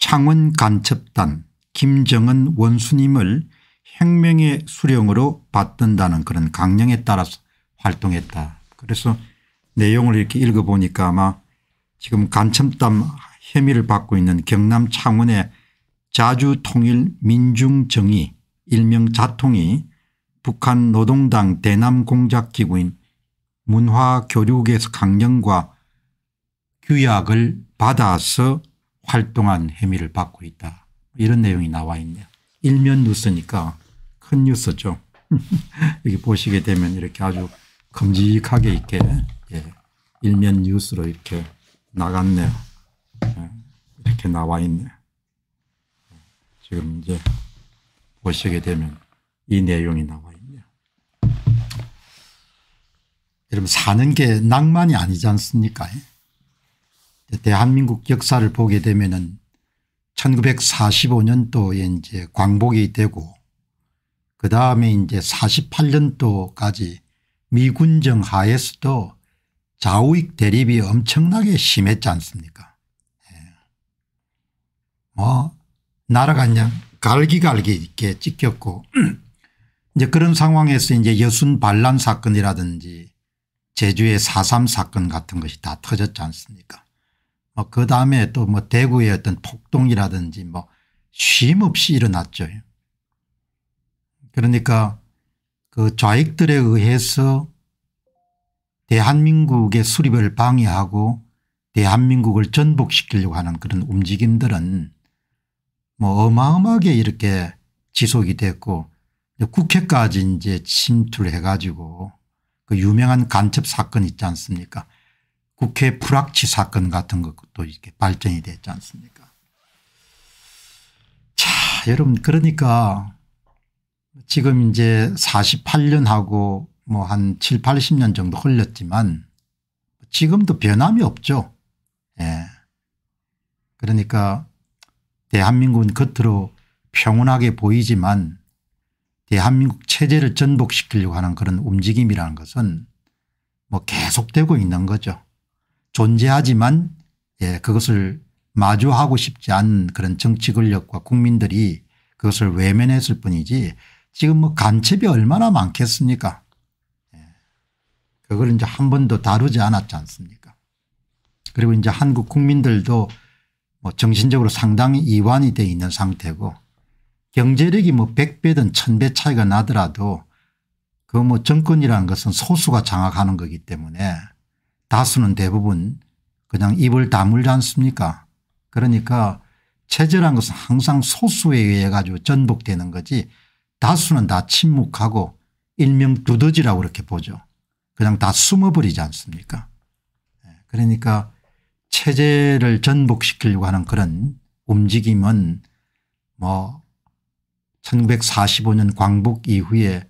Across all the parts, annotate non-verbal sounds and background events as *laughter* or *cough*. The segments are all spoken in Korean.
창원간첩단 김정은 원수님을 혁명의 수령으로 받든다는 그런 강령에 따라서 활동했다. 그래서 내용을 이렇게 읽어보니까 아마 지금 간첩담 혐의를 받고 있는 경남 창원의 자주통일민중정의 일명 자통이 북한 노동당 대남공작기구인 문화교류국에서 강령과 규약을 받아서 활동한 혐의를 받고 있다. 이런 내용이 나와 있네요. 일면 뉴스니까 큰 뉴스죠. *laughs* 여기 보시게 되면 이렇게 아주 검직하게 있게 예, 일면 뉴스로 이렇게 나갔네요. 예, 이렇게 나와 있네요. 지금 이제 보시게 되면 이 내용이 나와 있네요. 여러분 사는 게 낭만이 아니지 않습니까? 대한민국 역사를 보게 되면은 1945년도에 이제 광복이 되고 그 다음에 이제 48년도까지 미군정 하에서도 좌우익 대립이 엄청나게 심했지 않습니까 예. 뭐 나라가 그냥 갈기갈기 이렇게 찍혔고 *clears throat* 이제 그런 상황에서 이제 여순 반란 사건이라든지 제주의 4.3 사건 같은 것이 다 터졌지 않습니까 뭐그 다음에 또 뭐 대구의 어떤 폭동이라든지 뭐 쉼없이 일어났죠. 그러니까 그 좌익들에 의해서 대한민국의 수립을 방해하고 대한민국을 전복시키려고 하는 그런 움직임들은 뭐 어마어마하게 이렇게 지속이 됐고 국회까지 이제 침투를 해가지고 그 유명한 간첩 사건 있지 않습니까 국회 불확치 사건 같은 것도 이렇게 발전이 됐지 않습니까? 자, 여러분 그러니까 지금 이제 48년하고 뭐 한 7, 80년 정도 흘렸지만 지금도 변함이 없죠. 예. 그러니까 대한민국은 겉으로 평온하게 보이지만 대한민국 체제를 전복시키려고 하는 그런 움직임이라는 것은 뭐 계속되고 있는 거죠. 존재하지만 예, 그것을 마주하고 싶지 않은 그런 정치 권력과 국민들이 그것을 외면했을 뿐이지 지금 뭐 간첩이 얼마나 많겠습니까? 예. 그걸 이제 한 번도 다루지 않았지 않습니까? 그리고 이제 한국 국민들도 뭐 정신적으로 상당히 이완이 돼 있는 상태고 경제력이 뭐 100배든 1000배 차이가 나더라도 그 뭐 정권이라는 것은 소수가 장악하는 거기 때문에 다수는 대부분 그냥 입을 다물지 않습니까 그러니까 체제란 것은 항상 소수에 의해 가지고 전복되는 거지 다수는 다 침묵하고 일명 두더지라고 이렇게 보죠. 그냥 다 숨어버리지 않습니까 예, 그러니까 체제를 전복시키려고 하는 그런 움직임은 뭐 1945년 광복 이후에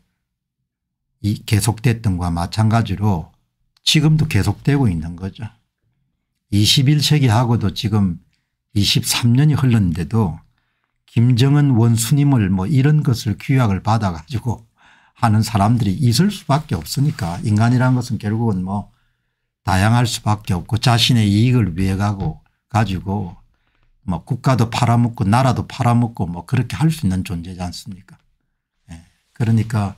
이 계속됐던 것과 마찬가지로 지금도 계속되고 있는 거죠. 21세기하고도 지금 23년이 흘렀는데도 김정은 원수님을 뭐 이런 것을 규약을 받아 가지고 하는 사람들이 있을 수밖에 없으니까 인간이란 것은 결국은 뭐 다양할 수밖에 없고 자신의 이익을 위해 가고 가지고 뭐 국가도 팔아먹고 나라도 팔아먹고 뭐 그렇게 할 수 있는 존재지 않습니까. 예. 그러니까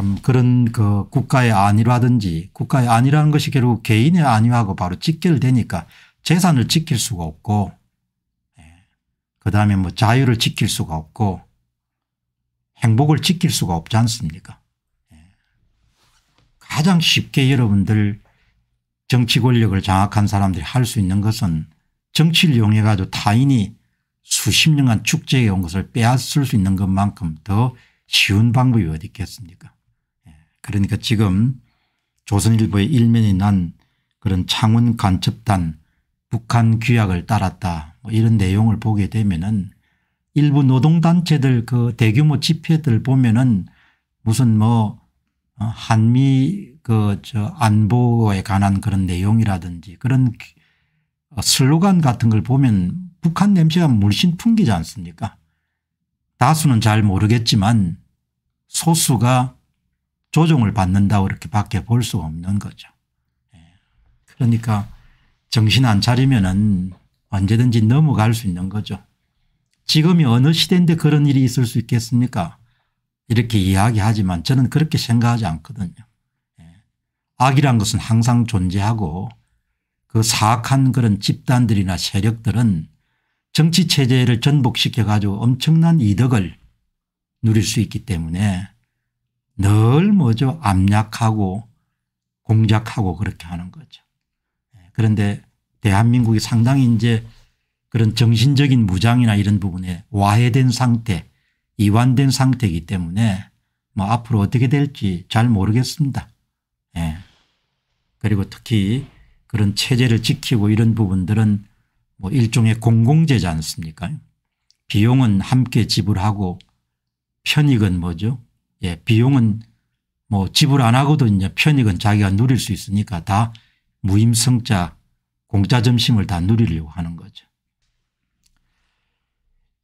음, 그런 그 국가의 안위라든지 국가의 안위라는 것이 결국 개인의 안위하고 바로 직결되니까 재산을 지킬 수가 없고 예, 그다음에 뭐 자유를 지킬 수가 없고 행복을 지킬 수가 없지 않습니까 예. 가장 쉽게 여러분들 정치 권력을 장악한 사람들이 할 수 있는 것은 정치를 이용해 가지고 타인이 수십 년간 축제해 온 것을 빼앗을 수 있는 것만큼 더 쉬운 방법이 어디 있겠습니까 그러니까 지금 조선일보의 일면이 난 그런 창원 간첩단 북한 규약을 따랐다 뭐 이런 내용을 보게 되면은 일부 노동단체들 그 대규모 집회들 보면은 무슨 뭐 어, 한미 그 저 안보에 관한 그런 내용이라든지 그런 어, 슬로건 같은 걸 보면 북한 냄새가 물씬 풍기지 않습니까 다수는 잘 모르겠지만 소수가 조정을 받는다고 이렇게 밖에 볼 수 없는 거죠. 예. 그러니까 정신 안 차리면은 언제든지 넘어갈 수 있는 거죠. 지금이 어느 시대인데 그런 일이 있을 수 있겠습니까? 이렇게 이야기하지만 저는 그렇게 생각하지 않거든요. 예. 악이란 것은 항상 존재하고 그 사악한 그런 집단들이나 세력들은 정치체제를 전복시켜 가지고 엄청난 이득을 누릴 수 있기 때문에 늘 뭐죠 압력하고 공작하고 그렇게 하는 거죠. 예, 그런데 대한민국이 상당히 이제 그런 정신적인 무장이나 이런 부분에 와해된 상태 이완된 상태이기 때문에 뭐 앞으로 어떻게 될지 잘 모르겠습니다. 예. 그리고 특히 그런 체제를 지키고 이런 부분들은 뭐 일종의 공공재지 않습니까 비용은 함께 지불하고 편익은 뭐죠 예, 비용은 뭐 지불 안 하고도 이제 편익은 자기가 누릴 수 있으니까 다 무임승자 공짜 점심을 다 누리려고 하는 거죠.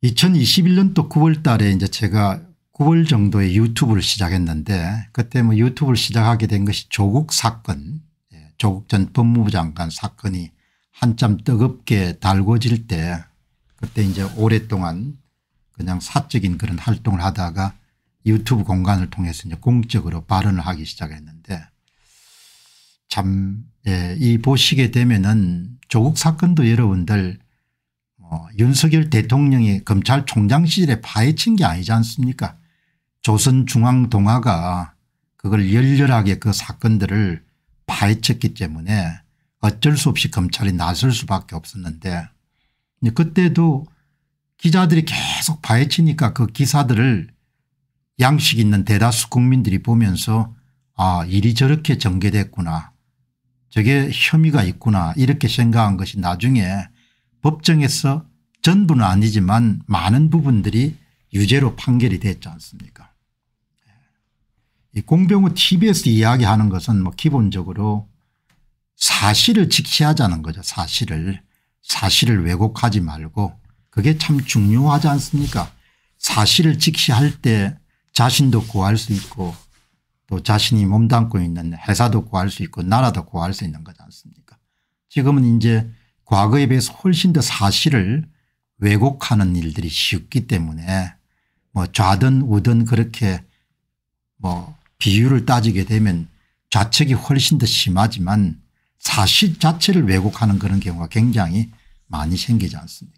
2021년도 9월 달에 이제 제가 9월 정도에 유튜브를 시작했는데 그때 뭐 유튜브를 시작하게 된 것이 조국 사건 예, 조국 전 법무부 장관 사건이 한참 뜨겁게 달궈질 때 그때 이제 오랫동안 그냥 사적인 그런 활동을 하다가 유튜브 공간을 통해서 이제 공적으로 발언을 하기 시작했는데 참, 예, 이 보시게 되면은 조국 사건도 여러분들 어, 윤석열 대통령이 검찰총장 시절에 파헤친 게 아니지 않습니까 조선중앙동화가 그걸 열렬하게 그 사건들을 파헤쳤기 때문에 어쩔 수 없이 검찰이 나설 수밖에 없었는데 그때도 기자들이 계속 파헤치니까 그 기사들을 양식 있는 대다수 국민들이 보면서 아 일이 저렇게 전개됐구나 저게 혐의가 있구나 이렇게 생각한 것이 나중에 법정에서 전부는 아니지만 많은 부분들이 유죄로 판결이 됐지 않습니까 예. 이 공병호 tv에서 이야기하는 것은 뭐 기본적으로 사실을 직시하자는 거죠 사실을 사실을 왜곡하지 말고 그게 참 중요하지 않습니까 사실을 직시할 때 자신도 구할 수 있고 또 자신이 몸담고 있는 회사도 구할 수 있고 나라도 구할 수 있는 거지 않습니까 지금은 이제 과거에 비해서 훨씬 더 사실을 왜곡하는 일들이 쉽기 때문에 뭐 좌든 우든 그렇게 뭐 비율을 따지게 되면 좌측이 훨씬 더 심하지만 사실 자체를 왜곡하는 그런 경우가 굉장히 많이 생기지 않습니까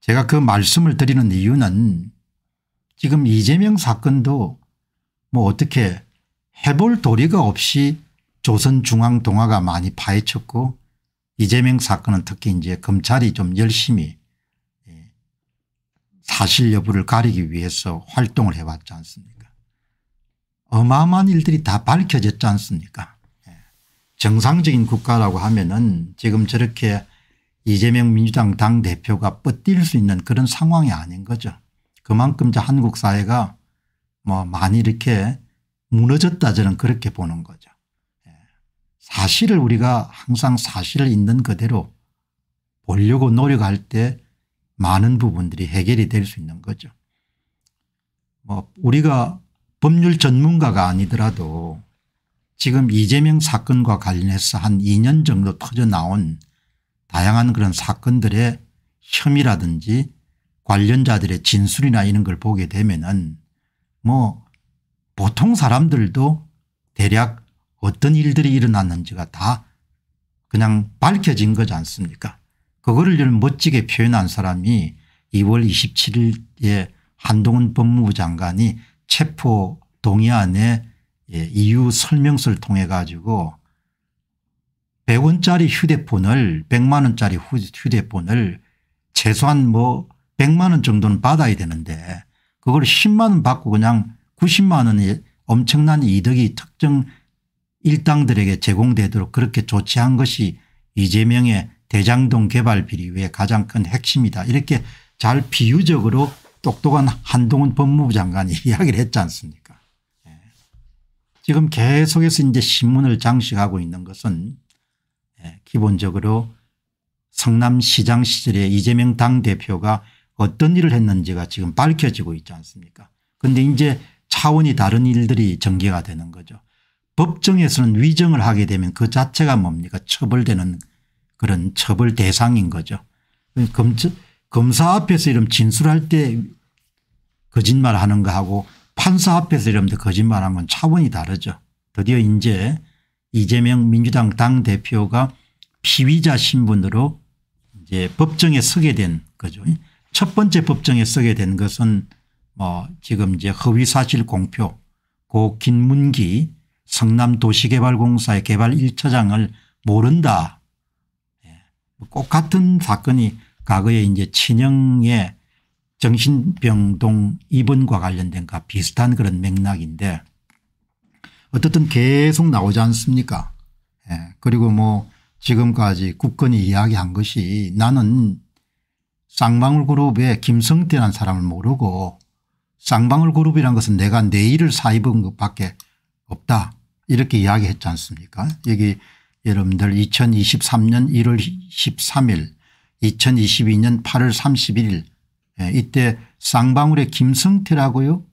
제가 그 말씀을 드리는 이유는 지금 이재명 사건도 뭐 어떻게 해볼 도리가 없이 조선중앙동화가 많이 파헤쳤고 이재명 사건은 특히 이제 검찰이 좀 열심히 예, 사실 여부를 가리기 위해서 활동을 해왔지 않습니까 어마어마한 일들이 다 밝혀졌지 않습니까 예, 정상적인 국가라고 하면 은 지금 저렇게 이재명 민주당 당대표가 뻗뛸 수 있는 그런 상황이 아닌 거죠. 그만큼 한국 사회가 뭐 많이 이렇게 무너졌다 저는 그렇게 보는 거죠. 예. 사실을 우리가 항상 사실을 있는 그대로 보려고 노력할 때 많은 부분들이 해결이 될 수 있는 거죠. 뭐 우리가 법률 전문가가 아니더라도 지금 이재명 사건과 관련해서 한 2년 정도 터져 나온 다양한 그런 사건들의 혐의라든지 관련자들의 진술이나 이런 걸 보게 되면은 뭐 보통 사람들도 대략 어떤 일들이 일어났는지가 다 그냥 밝혀진 거지 않습니까 그거를 멋지게 표현한 사람이 2월 27일에 한동훈 법무부 장관이 체포 동의안의 예, 이유 설명서를 통해 가지고 100원짜리 휴대폰을 100만 원짜리 휴대폰을 최소한 뭐 100만 원 정도는 받아야 되는데 그걸 10만 원 받고 그냥 90만 원이 엄청난 이득이 특정 일당들에게 제공되도록 그렇게 조치한 것이 이재명의 대장동 개발 비리의 가장 큰 핵심이다. 이렇게 잘 비유적으로 똑똑한 한동훈 법무부 장관이 *laughs* 이야기를 했지 않습니까? 예. 지금 계속해서 이제 신문을 장식하고 있는 것은 기본적으로 성남시장 시절에 이재명 당대표가 어떤 일을 했는지가 지금 밝혀지고 있지 않습니까 그런데 이제 차원이 다른 일들이 전개가 되는 거죠. 법정에서는 위정을 하게 되면 그 자체가 뭡니까 처벌되는 그런 처벌 대상인 거죠. 검사, 앞에서 이런 진술할 때 거짓말하는 거하고 판사 앞에서 이러면 거짓말하는 건 차원이 다르죠. 드디어 이제 이재명 민주당 당대표가 피의자 신분으로 이제 법정에 서게 된 거죠. 첫 번째 법정에 서게 된 것은 뭐 지금 이제 허위사실 공표 고 김문기 성남도시개발공사의 개발 1차장을 모른다. 예, 뭐 꼭 같은 사건이 과거에 이제 친형의 정신병동 입원과 관련된가 비슷한 그런 맥락인데 어떻든 계속 나오지 않습니까 예. 그리고 뭐 지금까지 굳건히 이야기한 것이 나는 쌍방울 그룹의 김성태라는 사람을 모르고 쌍방울 그룹이란 것은 내가 내 일을 사입은 것밖에 없다 이렇게 이야기했지 않습니까 여기 여러분들 2023년 1월 13일 2022년 8월 31일 이때 쌍방울의 김성태라고요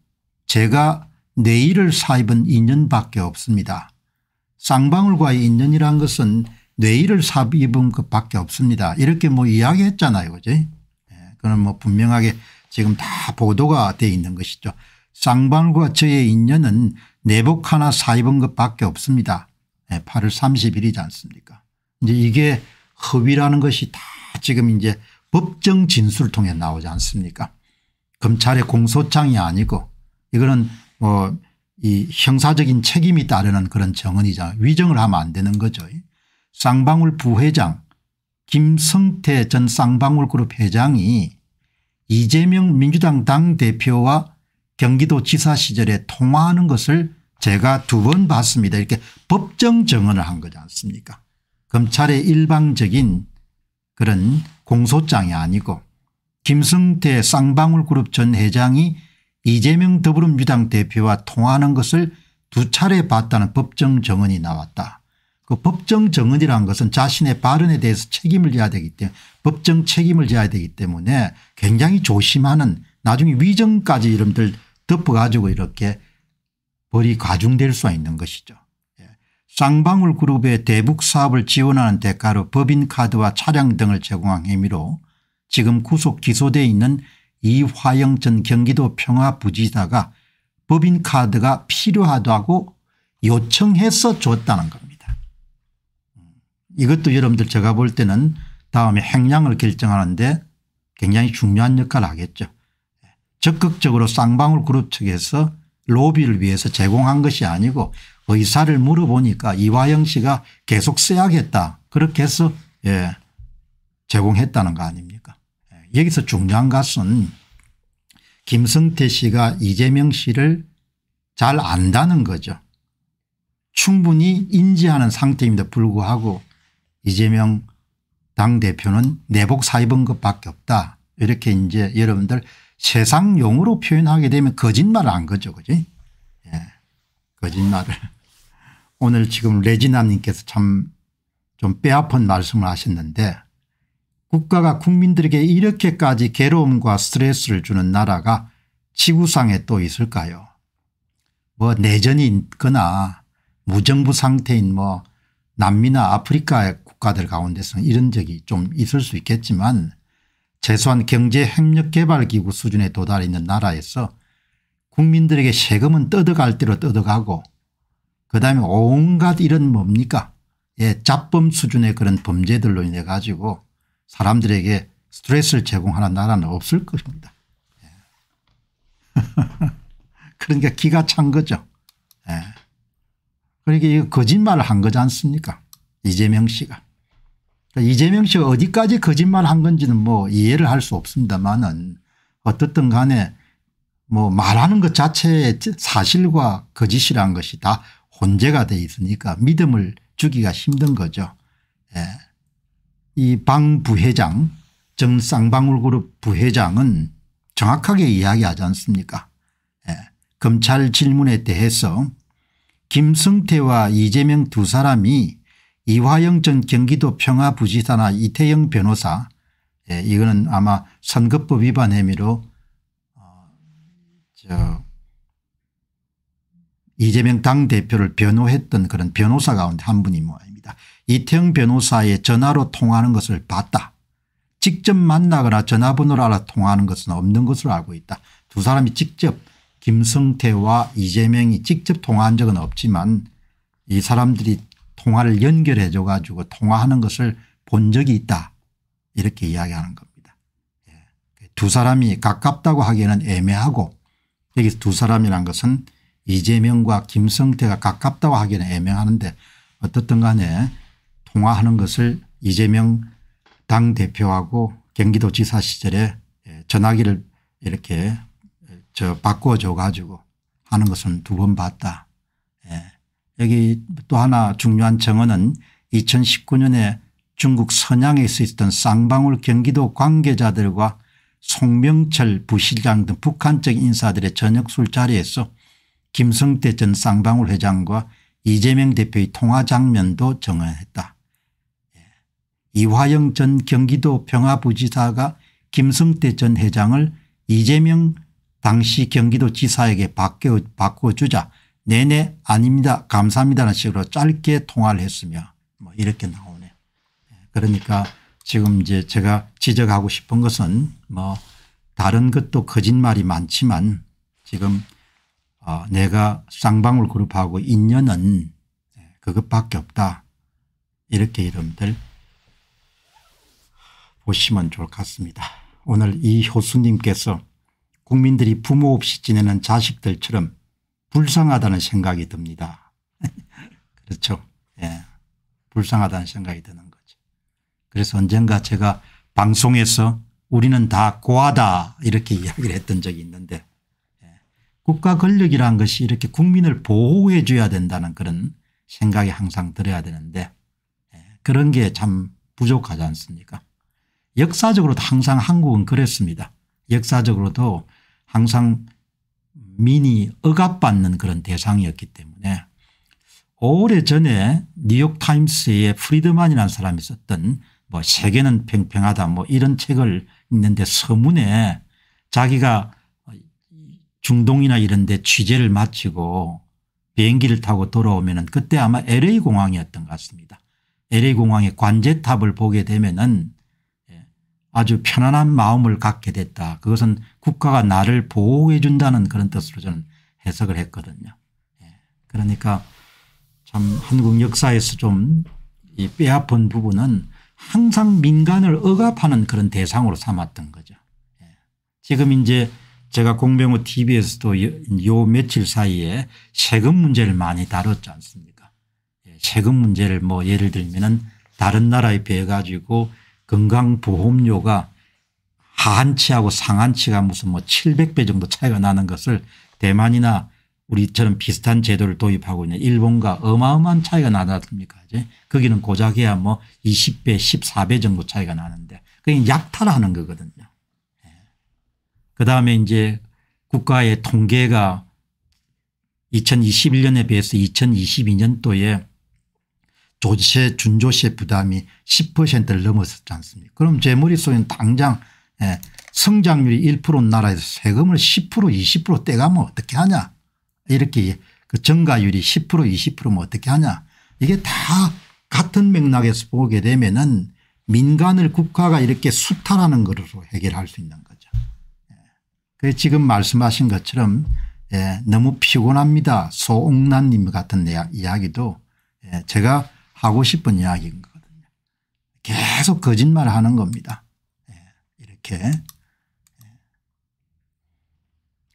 제가 내 일을 사입은 인연밖에 없습니다. 쌍방울과의 인연이란 것은 뇌일을 삽입은 것밖에 없습니다. 이렇게 뭐 이야기했잖아요. 그제? 예, 그건 뭐 분명하게 지금 다 보도가 돼 있는 것이죠. 쌍방울과 저의 인연은 내복 하나 사입은 것밖에 없습니다. 8월 예, 30일이지 않습니까? 이제 이게 허위라는 것이 다 지금 이제 법정 진술을 통해 나오지 않습니까? 검찰의 공소장이 아니고 이거는 뭐 이 형사적인 책임이 따르는 그런 정언이자 위정을 하면 안 되는 거죠. 쌍방울 부회장 김성태 전 쌍방울그룹 회장이 이재명 민주당 당대표와 경기도지사 시절에 통화하는 것을 제가 두 번 봤습니다. 이렇게 법정 증언을 한 거지 않습니까 검찰의 일방적인 그런 공소장이 아니고 김성태 쌍방울그룹 전 회장이 이재명 더불어민주당 대표와 통화하는 것을 두 차례 봤다는 법정 정언이 나왔다. 그 법정 정언이라는 것은 자신의 발언에 대해서 책임을 져야 되기 때문에 법정 책임을 져야 되기 때문에 굉장히 조심하는 나중에 위정까지 이름들 덮어가지고 이렇게 벌이 과중될 수가 있는 것이죠. 예. 쌍방울 그룹의 대북 사업을 지원하는 대가로 법인카드와 차량 등을 제공한 혐의로 지금 구속 기소돼 있는 이화영 전 경기도 평화부지사가 법인카드가 필요하다고 요청해서 줬다는 겁니다. 이것도 여러분들 제가 볼 때는 다음에 행량을 결정하는데 굉장히 중요한 역할을 하겠죠. 적극적으로 쌍방울 그룹 측에서 로비를 위해서 제공한 것이 아니고 의사를 물어보니까 이화영 씨가 계속 써야겠다 그렇게 해서 예 제공했다는 거 아닙니까 예, 여기서 중요한 것은 김성태 씨가 이재명 씨를 잘 안다는 거죠. 충분히 인지하는 상태임에도 불구하고 이재명 당대표는 내복 사입은 것밖에 없다. 이렇게 이제 여러분들 세상용으로 표현하게 되면 거짓말을 한 거죠. 그지? 예. 거짓말을. *laughs* 오늘 지금 레지나님께서 참 좀빼앗픈 말씀을 하셨는데 국가가 국민들에게 이렇게까지 괴로움과 스트레스를 주는 나라가 지구상에 또 있을까요? 뭐 내전이 있거나 무정부 상태인 뭐 남미나 아프리카 의 국가들 가운데서는 이런 적이 좀 있을 수 있겠지만 최소한 경제협력개발기구 수준에 도달 해 있는 나라에서 국민들에게 세금은 뜯어갈 대로 뜯어가고 그다음에 온갖 이런 뭡니까 예, 잡범 수준의 그런 범죄들로 인해 가지고 사람들에게 스트레스를 제공하는 나라는 없을 것입니다. 예. *laughs* 그러니까 기가 찬 거죠. 예. 그러니까 이 거짓말을 한 거지 않습니까 이재명 씨가. 그러니까 이재명 씨가 어디까지 거짓말한 건지는 뭐 이해를 할 수 없습니다만은 어떻든 간에 뭐 말하는 것 자체의 사실과 거짓이라 것이 다 혼재가 돼 있으니까 믿음을 주기가 힘든 거죠. 예. 이방 부회장 정쌍방울그룹 부회장은 정확하게 이야기하지 않습니까 예. 검찰 질문에 대해서 김승태와 이재명 두 사람이 이화영 전 경기도 평화부지사나 이태영 변호사 예, 이거는 아마 선거법 위반 혐의로 어, 저 이재명 당대표를 변호했던 그런 변호사 가운데 한 분이 모입니다. 아 이태영 변호사의 전화로 통하는 것을 봤다. 직접 만나거나 전화번호를 알아 통하는 것은 없는 것으로 알고 있다. 두 사람이 직접 김성태와 이재명이 직접 통화한 적은 없지만 이 사람들이 통화를 연결해 줘 가지고 통화하는 것을 본 적이 있다 이렇게 이야기하는 겁니다. 예. 그 두 사람이 가깝다고 하기에는 애매하고 여기서 두 사람이란 것은 이재명과 김성태가 가깝다고 하기에는 애매하는데 어떻든 간에 통화하는 것을 이재명 당대표하고 경기도지사 시절에 예, 전화기를 이렇게 저 바꿔줘 가지고 하는 것은 두 번 봤다. 예. 여기 또 하나 중요한 정언은 2019년에 중국 선양에 있었던 쌍방울 경기도 관계자들과 송명철 부실장 등 북한적 인사들의 저녁 술자리에서 김성태 전 쌍방울 회장과 이재명 대표의 통화 장면도 정언했다. 예. 이화영 전 경기도 평화부지사가 김성태 전 회장을 이재명 당시 경기도지사에게 바꿔, 주자 내내 아닙니다 감사합니다는 식으로 짧게 통화를 했으며 뭐 이렇게 나오네 예, 그러니까 지금 이제 제가 지적하고 싶은 것은 뭐 다른 것도 거짓말이 많지만 지금 어 내가 쌍방울 그룹하고 인연은 예, 그것밖에 없다 이렇게 여러분들 보시면 좋을 것 같습니다. 오늘 이효수님께서 국민들이 부모 없이 지내는 자식들처럼 불쌍하다는 생각이 듭니다. *laughs* 그렇죠. 예. 불쌍하다는 생각이 드는 거죠. 그래서 언젠가 제가 방송에서 우리는 다 고하다 이렇게 *laughs* 이야기를 했던 적이 있는데 예. 국가 권력이란 것이 이렇게 국민을 보호해 줘야 된다는 그런 생각이 항상 들어야 되는데 예. 그런 게 참 부족하지 않습니까 역사적으로도 항상 한국은 그랬습니다. 역사적으로도 항상 민이 억압받는 그런 대상이었기 때문에 오래전에 뉴욕타임스의 프리드만이라는 사람이 썼던 뭐 세계는 평평하다 뭐 이런 책을 읽는데 서문에 자기가 중동이나 이런 데 취재를 마치고 비행기를 타고 돌아오면 은 그때 아마 LA공항이었던 것 같습니다. LA공항의 관제탑을 보게 되면 은 예, 아주 편안한 마음을 갖게 됐다. 그것은 국가가 나를 보호해 준다는 그런 뜻으로 저는 해석을 했거든요. 예. 그러니까 참 한국 역사에서 좀이 뼈아픈 부분은 항상 민간을 억압하는 그런 대상으로 삼았던 거죠. 예. 지금 이제 제가 공병호 tv에서도 요 며칠 사이에 세금 문제를 많이 다뤘지 않습니까 예. 세금 문제를 뭐 예를 들면 은 다른 나라에 비해 가지고 건강보험료가 하한치하고 상한치가 무슨 뭐 700배 정도 차이가 나는 것을 대만이나 우리처럼 비슷한 제도를 도입하고 있는 일본과 어마어마한 차이가 나지 않습니까 이제 거기는 고작이야뭐 20배 14배 정도 차이가 나는데 그게 약탈하는 거거든요. 예. 그다음에 이제 국가의 통계가 2021년에 비해서 2022년도에 조세 준조세 부담이 10%를 넘었었지 않습니까 그럼 제 머릿속에는 당장 예. 성장률이 1 나라에서 세금을 10% 20% 떼가면 어떻게 하냐 이렇게 그 증가율이 10% 20%면 뭐 어떻게 하냐 이게 다 같은 맥락에서 보게 되면은 민간을 국가가 이렇게 수탈하는 것으로 해결할 수 있는 거죠. 예. 그 지금 말씀하신 것처럼 예, 너무 피곤합니다. 소옥란님 같은 이야기도 예, 제가 하고 싶은 이야기인 거거든요. 계속 거짓말 하는 겁니다. 이렇게.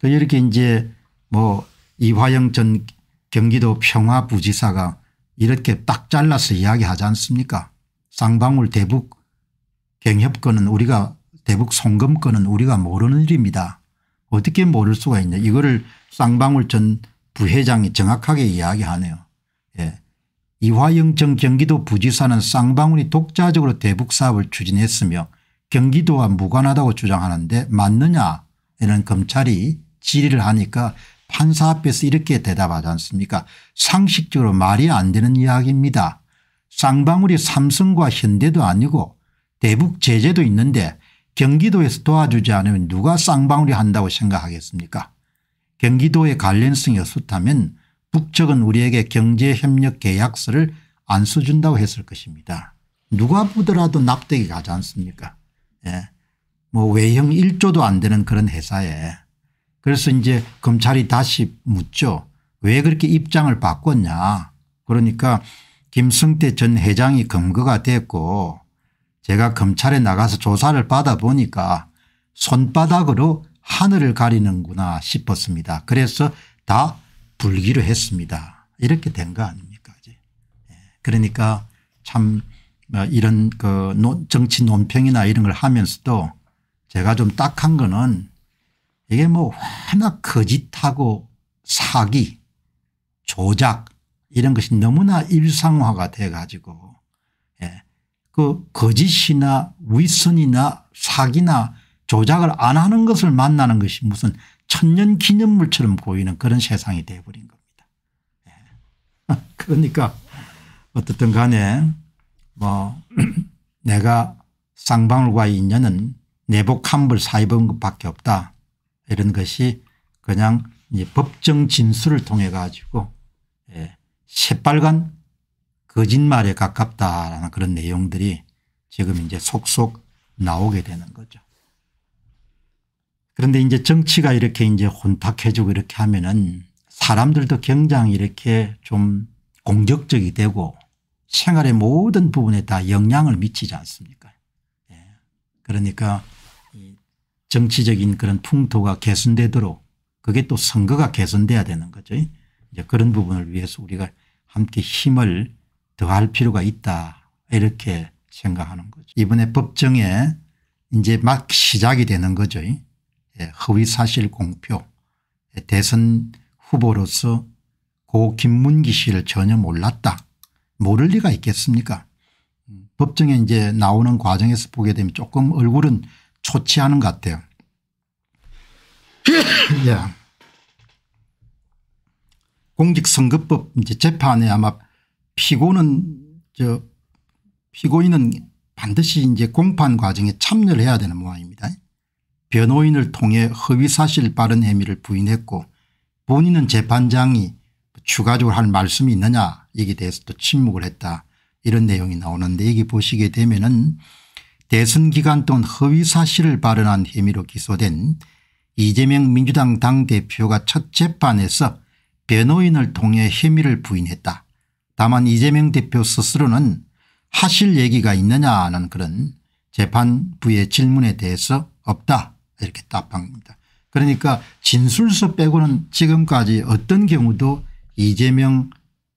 그 이렇게 이제 뭐 이화영 전 경기도 평화부지사가 이렇게 딱 잘라서 이야기하지 않습니까 쌍방울 대북 경협권은 우리가 대북 송금권은 우리가 모르는 일입니다. 어떻게 모를 수가 있냐 이거를 쌍방울 전 부회장이 정확하게 이야기하네요. 예. 이화영 전 경기도 부지사는 쌍방울이 독자적으로 대북 사업을 추진했으며 경기도와 무관하다고 주장하는데 맞느냐 이런 검찰이 질의를 하니까 판사 앞에서 이렇게 대답하지 않습니까 상식적으로 말이 안 되는 이야기입니다. 쌍방울이 삼성과 현대도 아니고 대북 제재도 있는데 경기도에서 도와주지 않으면 누가 쌍방울이 한다고 생각하겠습니까 경기도의 관련성이 없었다면 북측은 우리에게 경제협력 계약서를 안 써준다고 했을 것입니다. 누가 보더라도 납득이 가지 않습니까 예. 뭐 외형 1조도 안 되는 그런 회사에 그래서 이제 검찰이 다시 묻죠. 왜 그렇게 입장을 바꿨냐. 그러니까 김승태 전 회장이 검거가 됐고 제가 검찰에 나가서 조사를 받아보니까 손바닥으로 하늘을 가리는구나 싶었습니다. 그래서 다 불기로 했습니다. 이렇게 된 거 아닙니까. 이제. 예. 그러니까 참 어, 이런 그 정치 논평이나 이런 걸 하면서도 제가 좀 딱한 거는 이게 뭐 워낙 거짓하고 사기 조작 이런 것이 너무나 일상화가 돼 가지고 예, 그 거짓이나 위선이나 사기나 조작을 안 하는 것을 만나는 것이 무슨 천년 기념물처럼 보이는 그런 세상이 돼버린 겁니다. 예. *laughs* 그러니까 어떻든 간에 뭐 *clears throat* 내가 쌍방울과의 인연은 내복함불 사입은것 밖에 없다 이런 것이 그냥 법정 진술을 통해 가지고 예, 새빨간 거짓말에 가깝다라는 그런 내용들이 지금 이제 속속 나오게 되는 거죠. 그런데 이제 정치가 이렇게 이제 혼탁해지고 이렇게 하면은 사람들도 굉장히 이렇게 좀 공격적이 되고 생활의 모든 부분에 다 영향을 미치지 않습니까? 예. 그러니까 정치적인 그런 풍토가 개선되도록 그게 또 선거가 개선돼야 되는 거죠. 이제 그런 부분을 위해서 우리가 함께 힘을 더할 필요가 있다 이렇게 생각하는 거죠. 이번에 법정에 이제 막 시작이 되는 거죠. 예. 허위사실 공표 예, 대선 후보로서 고 김문기 씨를 전혀 몰랐다. 모를 리가 있겠습니까 법정에 이제 나오는 과정에서 보게 되면 조금 얼굴은 초췌하는 것 같아요. *laughs* 예. 공직선거법 이제 재판에 아마 피고는 저 피고인은 반드시 이제 공판 과정에 참여를 해야 되는 모양입니다. 변호인을 통해 허위사실 빠른 혐의를 부인했고 본인은 재판장이 추가적으로 할 말씀이 있느냐 여기 대해서 또 침묵을 했다 이런 내용이 나오는데 여기 보시게 되면은 대선 기간 동안 허위 사실을 발언한 혐의로 기소된 이재명 민주당 당대표가 첫 재판에서 변호인을 통해 혐의를 부인했다. 다만 이재명 대표 스스로는 하실 얘기가 있느냐는 그런 재판부의 질문에 대해서 없다 이렇게 답합니다. 그러니까 진술서 빼고는 지금까지 어떤 경우도 이재명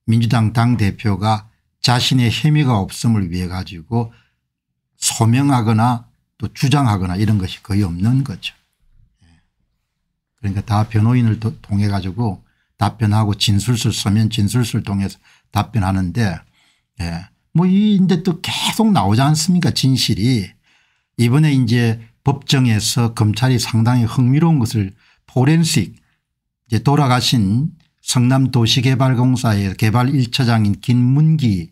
민주당 당대표가 자신의 혐의가 없음을 위해 가지고 소명하거나 또 주장하거나 이런 것이 거의 없는 거죠. 예. 그러니까 다 변호인을 통해 가지고 답변하고 진술서 서면 진술서 통해서 답변하는데 예. 뭐 이제 또 계속 나오지 않습니까 진실이 이번에 이제 법정에서 검찰이 상당히 흥미로운 것을 포렌식 이제 돌아가신 성남도시개발공사의 개발 1처장인 김문기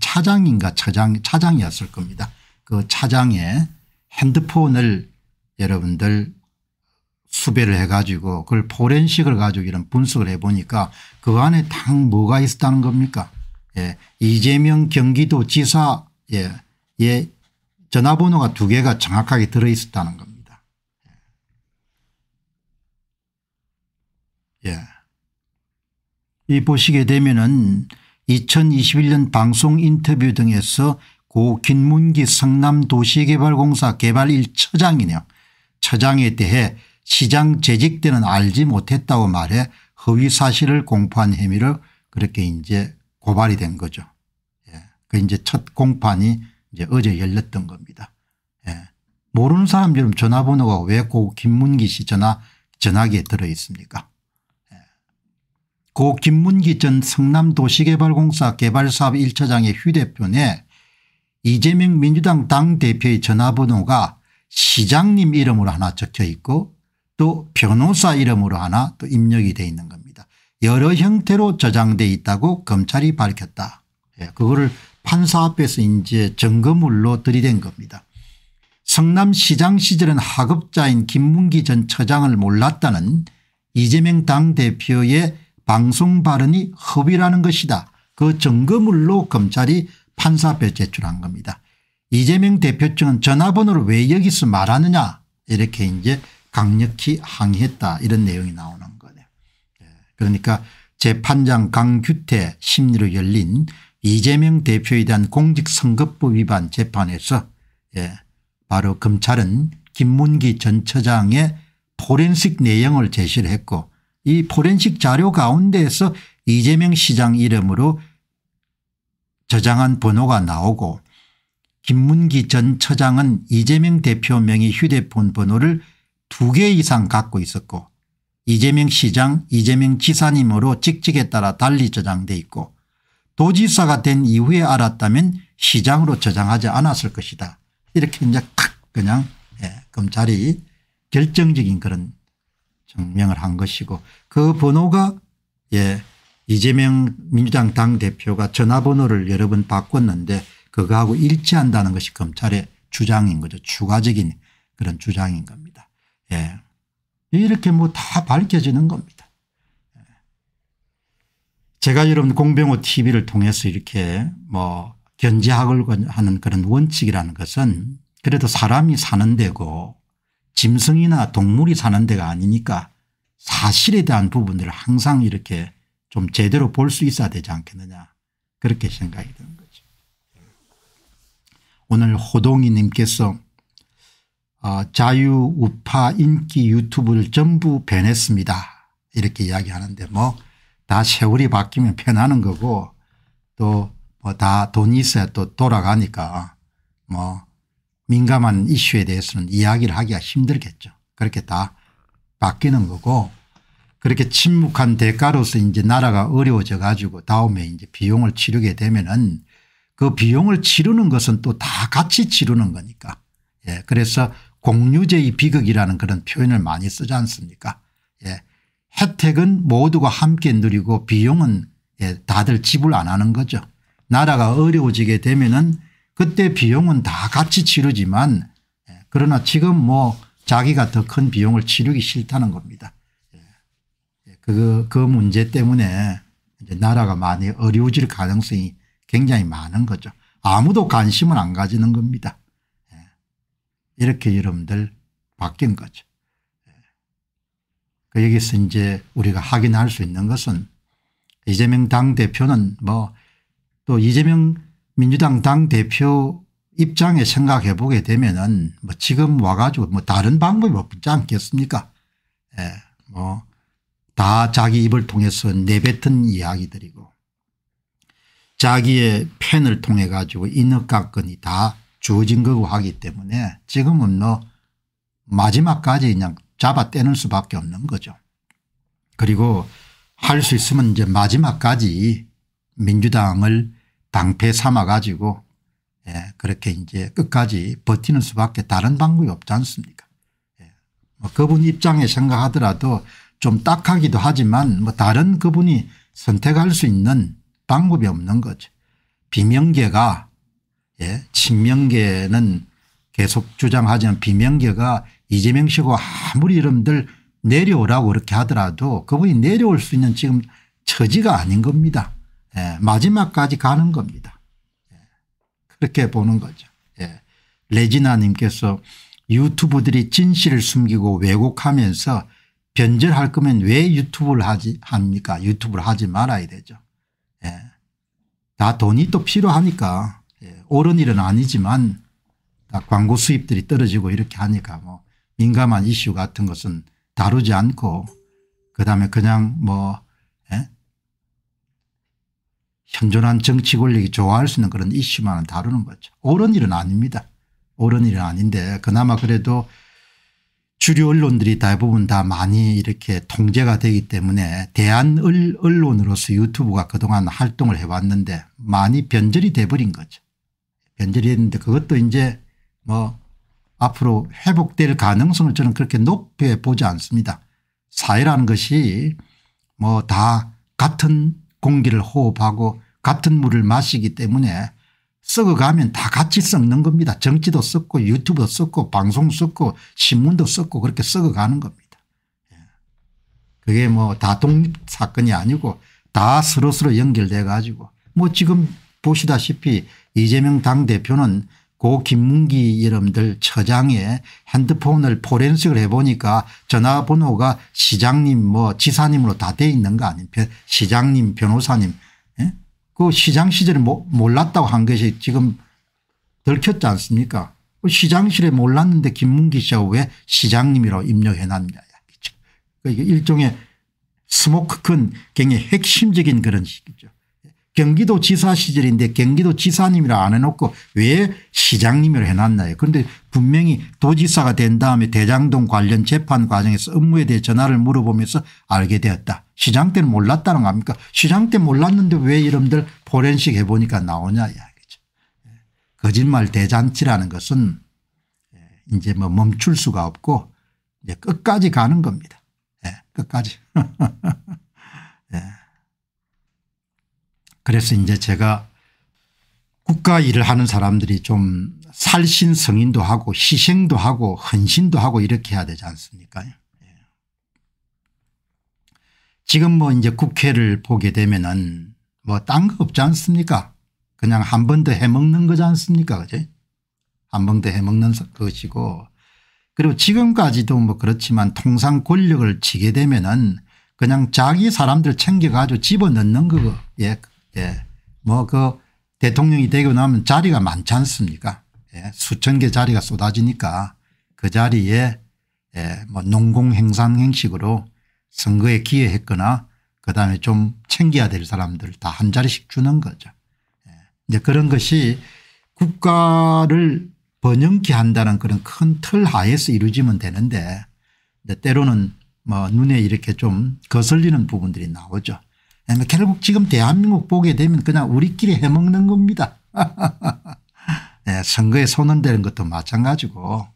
차장인가 차장, 차장이었을 겁니다. 그 차장의 핸드폰을 여러분들 수배를 해가지고 그걸 포렌식을 가지고 이런 분석을 해보니까 그 안에 딱 뭐가 있었다는 겁니까? 예. 이재명 경기도 지사의 예, 예. 전화번호가 두 개가 정확하게 들어있었다는 겁니다. 예. 예. 이 보시게 되면은 2021년 방송 인터뷰 등에서 고 김문기 성남도시개발공사 개발 1처장이냐 처장에 대해 시장 재직 때는 알지 못했다고 말해 허위 사실을 공포한 혐의를 그렇게 이제 고발이 된 거죠. 예. 그 이제 첫 공판이 이제 어제 열렸던 겁니다. 예. 모르는 사람처럼 전화번호가 왜 고 김문기 씨 전화 전화기에 들어 있습니까? 고 김문기 전 성남도시개발공사 개발사업 1차장의 휴대폰에 이재명 민주당 당대표의 전화번호가 시장님 이름으로 하나 적혀 있고 또 변호사 이름으로 하나 또 입력이 돼 있는 겁니다. 여러 형태로 저장돼 있다고 검찰이 밝혔다. 예, 그거를 판사 앞에서 이제 점검물로 들이댄 겁니다. 성남시장 시절은 하급자인 김문기 전 처장을 몰랐다는 이재명 당대표의 방송 발언이 허위라는 것이다. 그 증거물로 검찰이 판사 앞에 제출한 겁니다. 이재명 대표 측은 전화번호를 왜 여기서 말하느냐 이렇게 이제 강력히 항의했다 이런 내용이 나오는 거네요. 예, 그러니까 재판장 강규태 심리로 열린 이재명 대표에 대한 공직선거법 위반 재판에서 예, 바로 검찰은 김문기 전 처장의 포렌식 내용을 제시를 했고 이 포렌식 자료 가운데에서 이재명 시장 이름으로 저장한 번호가 나오고 김문기 전 처장은 이재명 대표 명의 휴대폰 번호를 두 개 이상 갖고 있었고 이재명 시장 이재명 지사님으로 직직에 따라 달리 저장돼 있고 도지사가 된 이후에 알았다면 시장으로 저장하지 않았을 것이다. 이렇게 이제 탁 그냥 예, 검찰이 결정적인 그런 증명을 한 것이고 그 번호가 예 이재명 민주당 당대표가 전화번호를 여러 번 바꿨는데 그거하고 일치한다는 것이 검찰의 주장인 거죠. 추가적인 그런 주장인 겁니다. 예. 이렇게 뭐 다 밝혀지는 겁니다. 예. 제가 여러분 공병호 tv를 통해서 이렇게 뭐 견제학을 하는 그런 원칙이라는 것은 그래도 사람이 사는 데고 짐승이나 동물이 사는 데가 아니니까 사실에 대한 부분들을 항상 이렇게 좀 제대로 볼 수 있어야 되지 않겠느냐 그렇게 생각이 드는 거죠. 오늘 호동이님께서 아, 자유 우파 인기 유튜브를 전부 변했습니다. 이렇게 이야기하는데 뭐 다 세월이 바뀌면 변하는 거고 또뭐 돈이 있어야 또 돌아가니까 뭐 민감한 이슈에 대해서는 이야기를 하기가 힘들겠죠. 그렇게 다 바뀌는 거고 그렇게 침묵한 대가로서 이제 나라가 어려워져 가지고 다음에 이제 비용을 치르게 되면은 그 비용을 치르는 것은 또 다 같이 치르는 거니까. 예. 그래서 공유제의 비극이라는 그런 표현을 많이 쓰지 않습니까? 예. 혜택은 모두가 함께 누리고 비용은 예. 다들 지불 안 하는 거죠. 나라가 어려워지게 되면은 그때 비용은 다 같이 치르지만 예, 그러나 지금 뭐 자기가 더 큰 비용을 치르기 싫다는 겁니다. 예, 예, 그, 그 문제 때문에 나라가 많이 어려워질 가능성이 굉장히 많은 거죠. 아무도 관심을 안 가지는 겁니다. 이렇게 여러분들 바뀐 거죠. 그 여기서 이제 우리가 확인할 수 있는 것은 이재명 당대표는 뭐 또 이재명 민주당 당대표 입장에 생각해 보게 되면은 뭐 지금 와가지고 뭐 다른 방법이 없지 않겠습니까 예. 뭐 다 자기 입을 통해서 내뱉은 이야기들이고 자기의 팬을 통해 가지고 인허가권이 다 주어진 거고 하기 때문에 지금은 뭐 마지막까지 그냥 잡아 떼는 수밖에 없는 거죠. 그리고 할 수 있으면 이제 마지막까지 민주당을 방패 삼아 가지고 예, 그렇게 이제 끝까지 버티는 수밖에 다른 방법이 없지 않습니까 예. 뭐 그분 입장에 생각하더라도 좀 딱하기도 하지만 뭐 다른 그분이 선택할 수 있는 방법이 없는 거죠. 비명계가 예, 친명계는 계속 주장하지만 비명계가 이재명 씨고 아무리 이름들 내려오라고 그렇게 하더라도 그분이 내려올 수 있는 지금 처지가 아닌 겁니다. 예, 마지막까지 가는 겁니다. 예, 그렇게 보는 거죠. 예, 레지나님께서 유튜브들이 진실을 숨기고 왜곡하면서 변절할 거면 왜 유튜브를 하지 합니까 유튜브를 하지 말아야 되죠. 예. 다 돈이 또 필요하니까 예. 옳은 일은 아니지만 다 광고 수입들이 떨어지고 이렇게 하니까 뭐 민감한 이슈 같은 것은 다루지 않고 그다음에 그냥 뭐 현존한 정치 권력이 좋아할 수 있는 그런 이슈만은 다루는 거죠. 옳은 일은 아닙니다. 옳은 일은 아닌데 그나마 그래도 주류 언론들이 대부분 다 많이 이렇게 통제가 되기 때문에 대한 언론으로서 유튜브가 그동안 활동을 해왔는데 많이 변절이 돼버린 거죠. 변절이 됐는데 그것도 이제 뭐 앞으로 회복될 가능성을 저는 그렇게 높여 보지 않습니다. 사회라는 것이 뭐 다 같은 공기를 호흡하고 같은 물을 마시기 때문에 썩어가면 다 같이 썩는 겁니다. 정치도 썩고 유튜브도 썩고 방송 썩고 신문도 썩고 그렇게 썩어가는 겁니다. 예. 그게 뭐 다 독립 사건이 아니고 다 서로서로 연결돼 가지고 뭐 지금 보시다시피 이재명 당대표는 고 김문기 이름들처장의 핸드폰을 포렌식을 해보니까 전화번호가 시장님 뭐 지사님으로 다 돼 있는 거 아닙니까 시장님 변호사님 예? 그 시장 시절에 모, 뭐, 몰랐다고 한 것이 지금 들켰지 않습니까 그 시장실에 몰랐는데 김문기 씨가 왜 시장님이라고 입력해놨냐 그러니까 일종의 스모크큰 굉장히 핵심적인 그런 식이죠. 경기도 지사 시절인데 경기도 지사님이라 안 해놓고 왜 시장님으로 해놨나요 그런데 분명히 도지사가 된 다음에 대장동 관련 재판 과정에서 업무에 대해 전화를 물어보면서 알게 되었다. 시장 때는 몰랐다는 겁니까 시장 때 몰랐는데 왜여러들 포렌식 해보니까 나오냐 이야기죠. 예. 거짓말 대잔치라는 것은 예, 이제 뭐 멈출 수가 없고 이제 끝까지 가는 겁니다. 예, 끝까지. *laughs* 예. 그래서 이제 제가 국가 일을 하는 사람들이 좀 살신 성인도 하고 희생도 하고 헌신도 하고 이렇게 해야 되지 않습니까 예. 지금 뭐 이제 국회를 보게 되면은 뭐 딴 거 없지 않습니까 그냥 한 번 더 해먹는 거지 않습니까 그죠 한 번 더 해먹는 것이고 그리고 지금까지도 뭐 그렇지만 통상 권력을 쥐게 되면은 그냥 자기 사람들 챙겨가지고 집어넣는 거, 예, 예. 뭐 그 대통령이 되고 나면 자리가 많지 않습니까? 예. 수천 개 자리가 쏟아지니까 그 자리에 예. 뭐 농공행상 행식으로 선거에 기여했거나 그다음에 좀 챙겨야 될 사람들 다 한 자리씩 주는 거죠. 예. 이제 그런 것이 국가를 번영케 한다는 그런 큰 틀 하에서 이루어지면 되는데 때로는 뭐 눈에 이렇게 좀 거슬리는 부분들이 나오죠. 그러니까 결국 지금 대한민국 보게 되면 그냥 우리끼리 해먹는 겁니다. 네, *laughs* 선거에 손은대는 것도 마찬가지고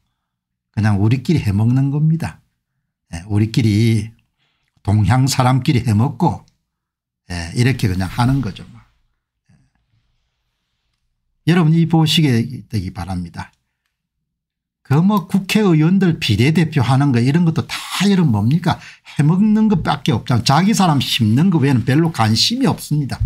그냥 우리끼리 해먹는 겁니다. 네, 우리끼리 동향 사람끼리 해먹고 네, 이렇게 그냥 하는 거죠. 뭐. 여러분 이 보시기 바랍니다. 그뭐 국회의원들 비례대표 하는 거 이런 것도 다 이런 뭡니까 해먹는 것밖에 없잖아 자기 사람 심는 거 외에는 별로 관심이 없습니다.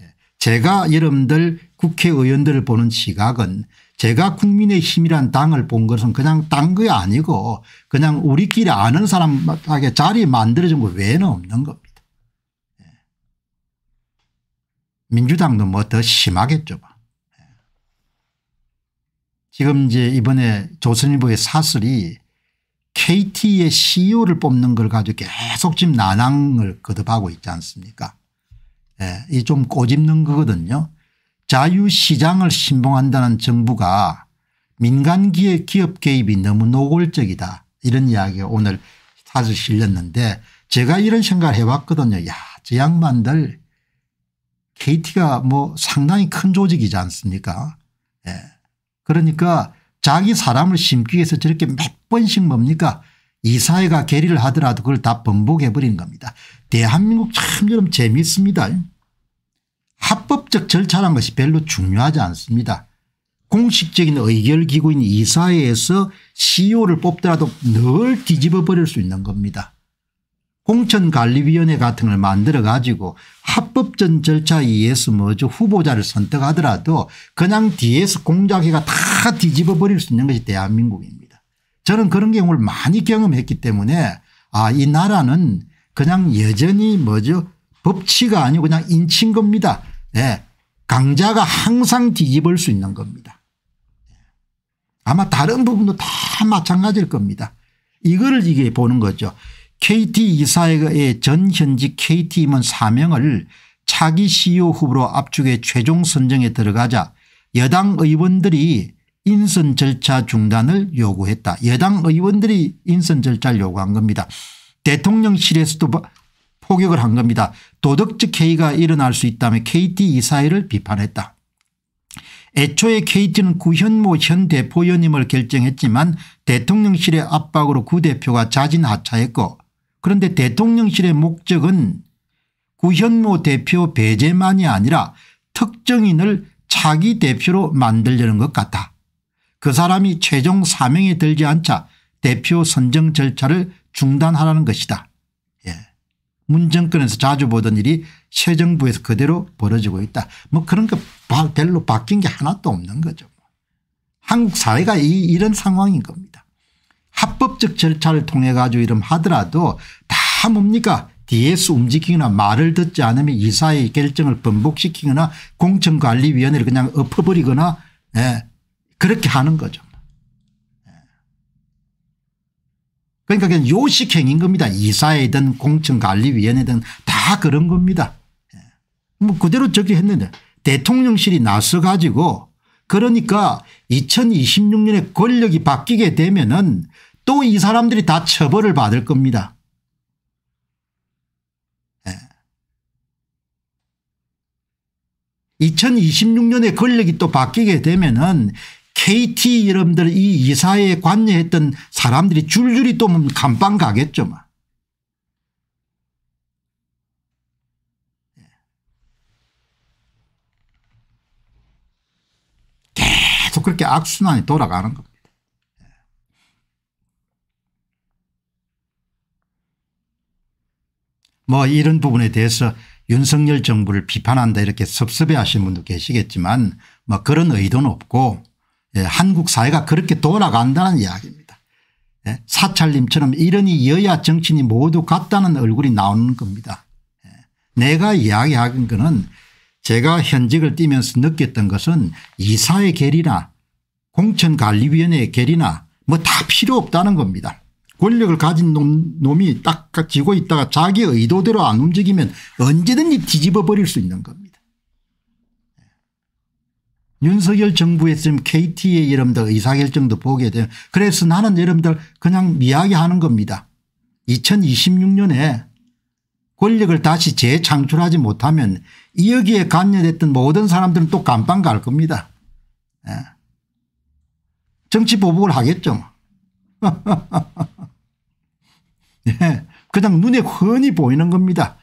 예. 제가 여러분들 국회의원들을 보는 시각은 제가 국민의힘이란 당을 본 것은 그냥 딴 거 아니고 그냥 우리끼리 아는 사람에게 자리 만들어준 거 외에는 없는 겁니다. 예. 민주당도 뭐 더 심하겠죠. 뭐. 지금 이제 이번에 조선일보의 사설이 KT의 CEO를 뽑는 걸 가지고 계속 지금 난항을 거듭하고 있지 않습니까 예, 이좀 꼬집는 거거든요. 자유시장을 신봉한다는 정부가 민간기업 기업 개입이 너무 노골적이다 이런 이야기가 오늘 사실 실렸는데 제가 이런 생각을 해봤거든요. 야, 저 양반들 KT가 뭐 상당히 큰 조직이지 않습니까 예. 그러니까 자기 사람을 심기 위해서 저렇게 몇 번씩 뭡니까 이사회가 계리를 하더라도 그걸 다 번복해 버린 겁니다. 대한민국 참 여러분 재미있습니다. 합법적 절차란 것이 별로 중요하지 않습니다. 공식적인 의결기구인 이사회에서 CEO를 뽑더라도 늘 뒤집어 버릴 수 있는 겁니다. 공천관리위원회 같은 걸 만들어 가지고 합법전 절차에 의해서 뭐죠 후보자를 선택하더라도 그냥 뒤에서 공작회가 다 뒤집어 버릴 수 있는 것이 대한민국입니다. 저는 그런 경우를 많이 경험했기 때문에 아이 나라는 그냥 여전히 뭐죠 법치가 아니고 그냥 인친 겁니다. 예. 강자가 항상 뒤집을 수 있는 겁니다. 예. 아마 다른 부분도 다 마찬가지일 겁니다. 이거를 이게 보는 거죠. KT 이사의 전 현직 KT 임원 4명을 차기 CEO 후보로 압축해 최종 선정에 들어가자 여당 의원들이 인선 절차 중단을 요구했다. 여당 의원들이 인선 절차를 요구한 겁니다. 대통령실에서도 포격을 한 겁니다. 도덕적 해이가 일어날 수 있다며 KT 이사회를 비판했다. 애초에 KT는 구현모 현 대표연임을 결정했지만 대통령실의 압박으로 구 대표가 자진 하차했고 그런데 대통령실의 목적은 구현모 대표 배제만이 아니라 특정인을 차기 대표로 만들려는 것 같다. 그 사람이 최종 사명에 들지 않자 대표 선정 절차를 중단하라는 것이다. 예. 문정권에서 자주 보던 일이 새 정부에서 그대로 벌어지고 있다. 뭐 그런 거 별로 바뀐 게 하나도 없는 거죠. 뭐. 한국 사회가 이, 이런 상황인 겁니다. 합법적 절차를 통해 가지고 이름 하더라도 다 뭡니까 DS 움직이거나 말을 듣지 않으면 이사의 결정을 번복시키거나 공천관리위원회를 그냥 엎어버리거나 예. 그렇게 하는 거죠. 예. 그러니까 그냥 요식행인 겁니다. 이사회든 공천관리위원회든 다 그런 겁니다. 예. 뭐 그대로 저기 했는데 대통령실이 나서 가지고 그러니까 2026년에 권력이 바뀌게 되면은 또 이 사람들이 다 처벌을 받을 겁니다. 2026년에 예. 권력이 또 바뀌게 되면은 KT 여러분들 이 이사에 관여했던 사람들이 줄줄이 또 뭐 감방 가겠죠. 막. 뭐. 그렇게 악순환이 돌아가는 겁니다. 예. 뭐 이런 부분에 대해서 윤석열 정부를 비판한다 이렇게 섭섭해 하시는 분도 계시겠지만 뭐 그런 의도는 없고 예, 한국 사회가 그렇게 돌아간다는 이야기입니다. 예, 사찰님처럼 이러니 여야 정치인이 모두 같다는 얼굴이 나오는 겁니다. 예, 내가 이야기하는 것은 제가 현직을 뛰면서 느꼈던 것은 이사의 계리나 공천관리위원회 의 결의나 뭐 다 필요 없다는 겁니다. 권력을 가진 놈, 놈이 딱 지고 있다가 자기 의도대로 안 움직이면 언제든지 뒤집어 버릴 수 있는 겁니다. 예. 윤석열 정부에 지금 KT의 여러분들 의사결정도 보게 돼요. 그래서 나는 여러분들 그냥 미야기하는 겁니다. 2026년에 권력을 다시 재창출하지 못하면 여기에 관여됐던 모든 사람들은 또 감방 갈 겁니다. 예. 정치 보복을 하겠죠. 네. *laughs* 그냥 눈에 흔히 보이는 겁니다.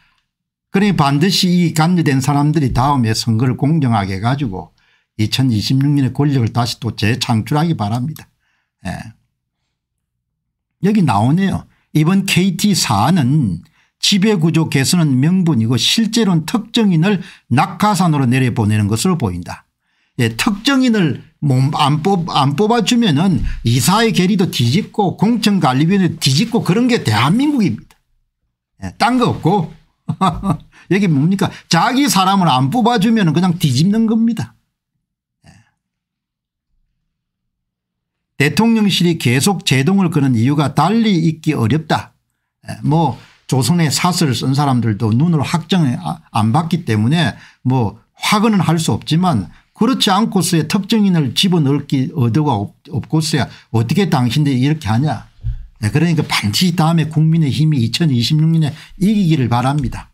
그러니 반드시 이 관여된 사람들이 다음에 선거를 공정하게 가지고 2026년에 권력을 다시 또 재창출하기 바랍니다. 예. 여기 나오네요. 이번 KT 사안은 지배구조 개선은 명분이고 실제로는 특정인을 낙하산으로 내려보내는 것으로 보인다. 예, 특정인을 몸안 뭐, 안 뽑아주면은 이사의 계리도 뒤집고 공천관리위원회 뒤집고 그런 게 대한민국입니다. 예, 딴거 없고 *laughs* 여기 뭡니까 자기 사람을 안 뽑아주면 그냥 뒤집는 겁니다. 예. 대통령실이 계속 제동을 끄는 이유가 달리 있기 어렵다. 예, 뭐 조선의 사설을 쓴 사람들도 눈으로 확정안 아, 받기 때문에 뭐 확언은 할 수 없지만 그렇지 않고서야 특정인을 집어넣을게 얻어가 없고서야 어떻게 당신들이 이렇게 하냐. 네, 그러니까 반드시 다음에 국민의 힘이 2026년에 이기기를 바랍니다.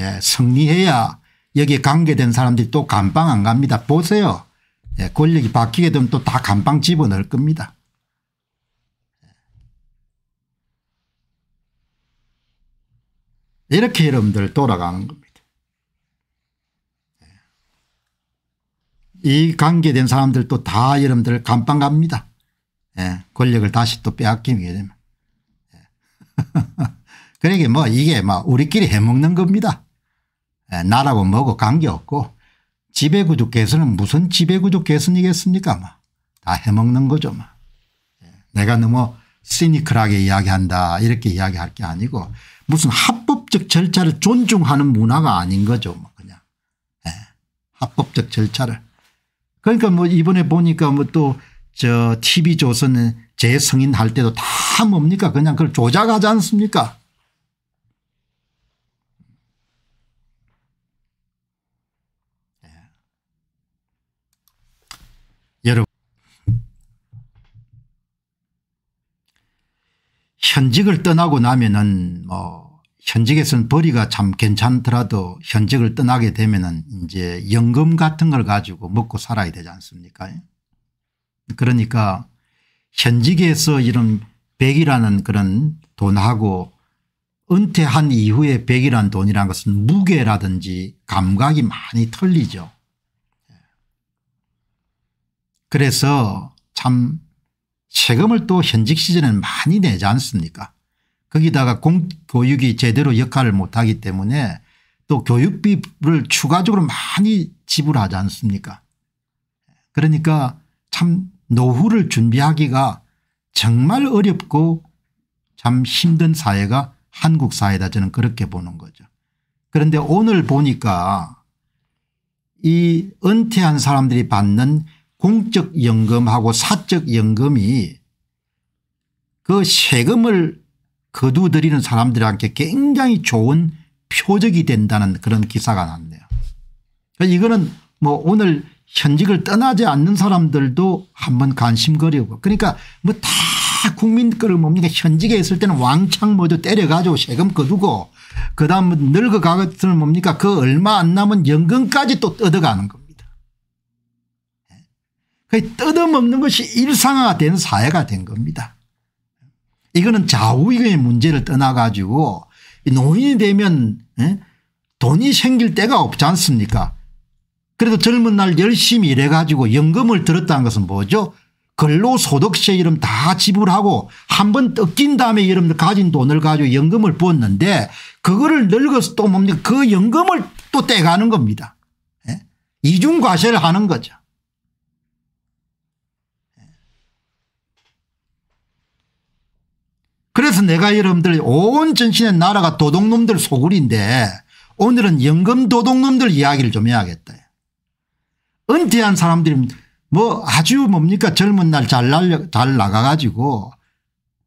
예, 승리해야 여기에 관계된 사람들이 또 감방 안 갑니다. 보세요. 예, 권력이 바뀌게 되면 또 다 감방 집어넣을 겁니다. 예. 이렇게 여러분들 돌아가는 겁니다. 이 관계된 사람들도 다 여러분들 감방 갑니다. 예, 권력을 다시 또 빼앗기게 되면. 예. *laughs* 그러니까 뭐 이게 뭐 우리끼리 해먹는 겁니다. 예, 나라고 뭐고 관계없고 지배구조 개선은 무슨 지배구조 개선이겠습니까 뭐. 다 해먹는 거죠 뭐. 예, 내가 너무 시니컬하게 이야기한다 이렇게 이야기할 게 아니고 무슨 합법적 절차를 존중하는 문화가 아닌 거죠 뭐 그냥 예, 합법적 절차를 그러니까 뭐 이번에 보니까 뭐 또 저 TV조선 은 재성인 할 때도 다 뭡니까 그냥 그걸 조작하지 않습니까 예. 여러분 현직을 떠나고 나면은 뭐 현직에서는 벌이가 참 괜찮더라도 현직을 떠나게 되면은 이제 연금 같은 걸 가지고 먹고 살아야 되지 않습니까? 그러니까 현직에서 이런 백이라는 그런 돈하고 은퇴한 이후에 백이라는 돈이란 것은 무게라든지 감각이 많이 틀리죠. 그래서 참 세금을 또 현직 시절에는 많이 내지 않습니까? 거기다가 공교육이 제대로 역할을 못하기 때문에 또 교육비를 추가적으로 많이 지불하지 않습니까 그러니까 참 노후를 준비하기가 정말 어렵고 참 힘든 사회가 한국 사회다 저는 그렇게 보는 거죠. 그런데 오늘 보니까 이 은퇴한 사람들이 받는 공적연금하고 사적연금이 그 세금을 거두들리는 사람들한테 굉장히 좋은 표적이 된다는 그런 기사가 났네요. 이거는 뭐 오늘 현직을 떠나지 않는 사람들도 한번 관심거리고 그러니까 뭐 다 국민 거를 뭡니까 현직에 있을 때는 왕창 모두 때려가지고 세금 거두고 그다음 뭐 늙어가거든 뭡니까 그 얼마 안 남은 연금까지 또 뜯어가는 겁니다. 그 뜯어먹는 것이 일상화된 사회가 된 겁니다. 이거는 좌우의 문제를 떠나 가지고 노인이 되면 예? 돈이 생길 때가 없지 않습니까 그래도 젊은 날 열심히 일해 가지고 연금을 들었다는 것은 뭐죠 근로소득세 이름 다 지불하고 한 번 뜯긴 다음에 이름 가진 돈을 가지고 연금을 부었는데 그거를 늙어서 또 뭡니까 그 연금을 또 떼가는 겁니다. 예? 이중과세를 하는 거죠. 그래서 내가 여러분들 온 전신의 나라가 도둑놈들 소굴인데 오늘은 연금 도둑놈들 이야기를 좀 해야겠다. 은퇴한 사람들이 뭐 아주 뭡니까 젊은 날잘잘 나가가지고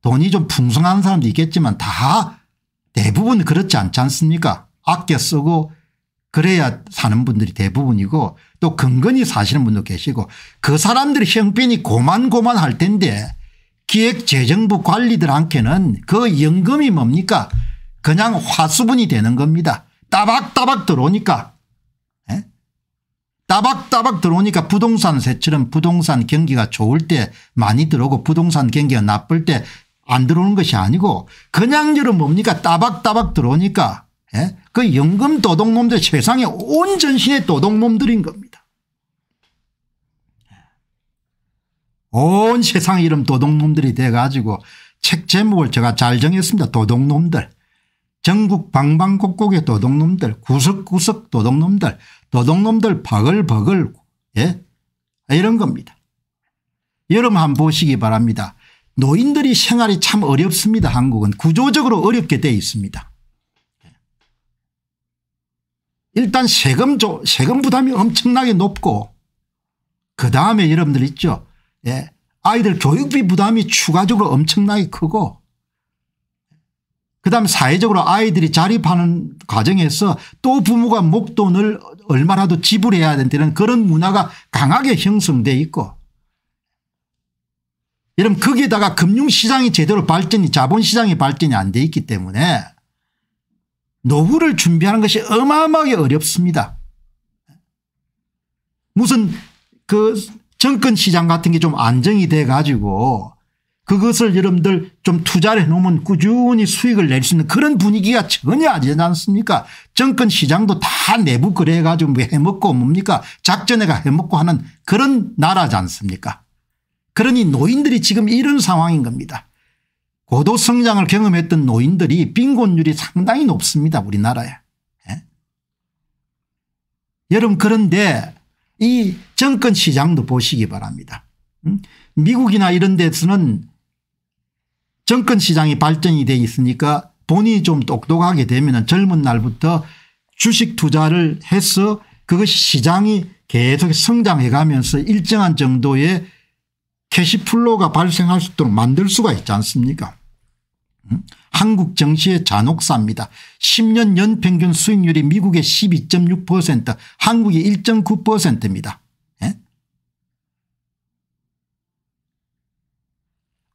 돈이 좀 풍성한 사람도 있겠지만 다 대부분 그렇지 않지 않습니까 아껴 쓰고 그래야 사는 분들이 대부분이고 또 근근히 사시는 분도 계시고 그 사람들이 형편이 고만고만할 텐데 기획재정부 관리들한테는 그 연금이 뭡니까 그냥 화수분이 되는 겁니다. 따박따박 들어오니까 에? 예? 따박따박 들어오니까 부동산 세처럼 부동산 경기가 좋을 때 많이 들어오고 부동산 경기가 나쁠 때 안 들어오는 것이 아니고 그냥 저런 뭡니까 따박따박 들어오니까 에? 예? 그 연금 도둑놈들 세상에 온 전신의 도둑놈들인 겁니다. 온 세상 이름 도둑놈들이 돼 가지고 책 제목을 제가 잘 정했습니다. 도둑놈들. 전국 방방곡곡의 도둑놈들 구석구석 도둑놈들 도둑놈들 버글버글예 이런 겁니다. 여러분 한번 보시기 바랍니다. 노인들이 생활이 참 어렵습니다. 한국은 구조적으로 어렵게 돼 있습니다. 일단 세금 조, 세금 부담이 엄청나게 높고 그다음에 여러분들 있죠. 예. 아이들 교육비 부담이 추가적으로 엄청나게 크고 그다음 사회적으로 아이들이 자립하는 과정에서 또 부모가 목돈을 얼마라도 지불해야 된다는 그런 문화가 강하게 형성돼 있고 여러분 거기에다가 금융시장이 제대로 발전이 자본시장이 발전이 안 돼 있기 때문에 노후를 준비하는 것이 어마어마하게 어렵습니다. 무슨 그 정권 시장 같은 게 좀 안정이 돼 가지고 그것을 여러분들 좀 투자를 해놓으면 꾸준히 수익을 낼 수 있는 그런 분위기가 전혀 아니지 않습니까 정권 시장도 다 내부 거래 가지고 뭐 해먹고 뭡니까 작전에가 해먹고 하는 그런 나라지 않습니까 그러니 노인들이 지금 이런 상황인 겁니다. 고도성장을 경험했던 노인들이 빈곤율이 상당히 높습니다 우리나라에. 예? 여러분 그런데 이 정권 시장도 보시기 바랍니다. 음? 미국이나 이런 데서는 정권 시장이 발전이 돼 있으니까 본인이 좀 똑똑하게 되면 젊은 날부터 주식 투자를 해서 그것이 시장이 계속 성장해 가면서 일정한 정도의 캐시플로가 발생할 수 있도록 만들 수가 있지 않습니까 한국 정시의 잔혹사입니다. 10년 연평균 수익률이 미국의 12.6% 한국의 1.9%입니다. 예?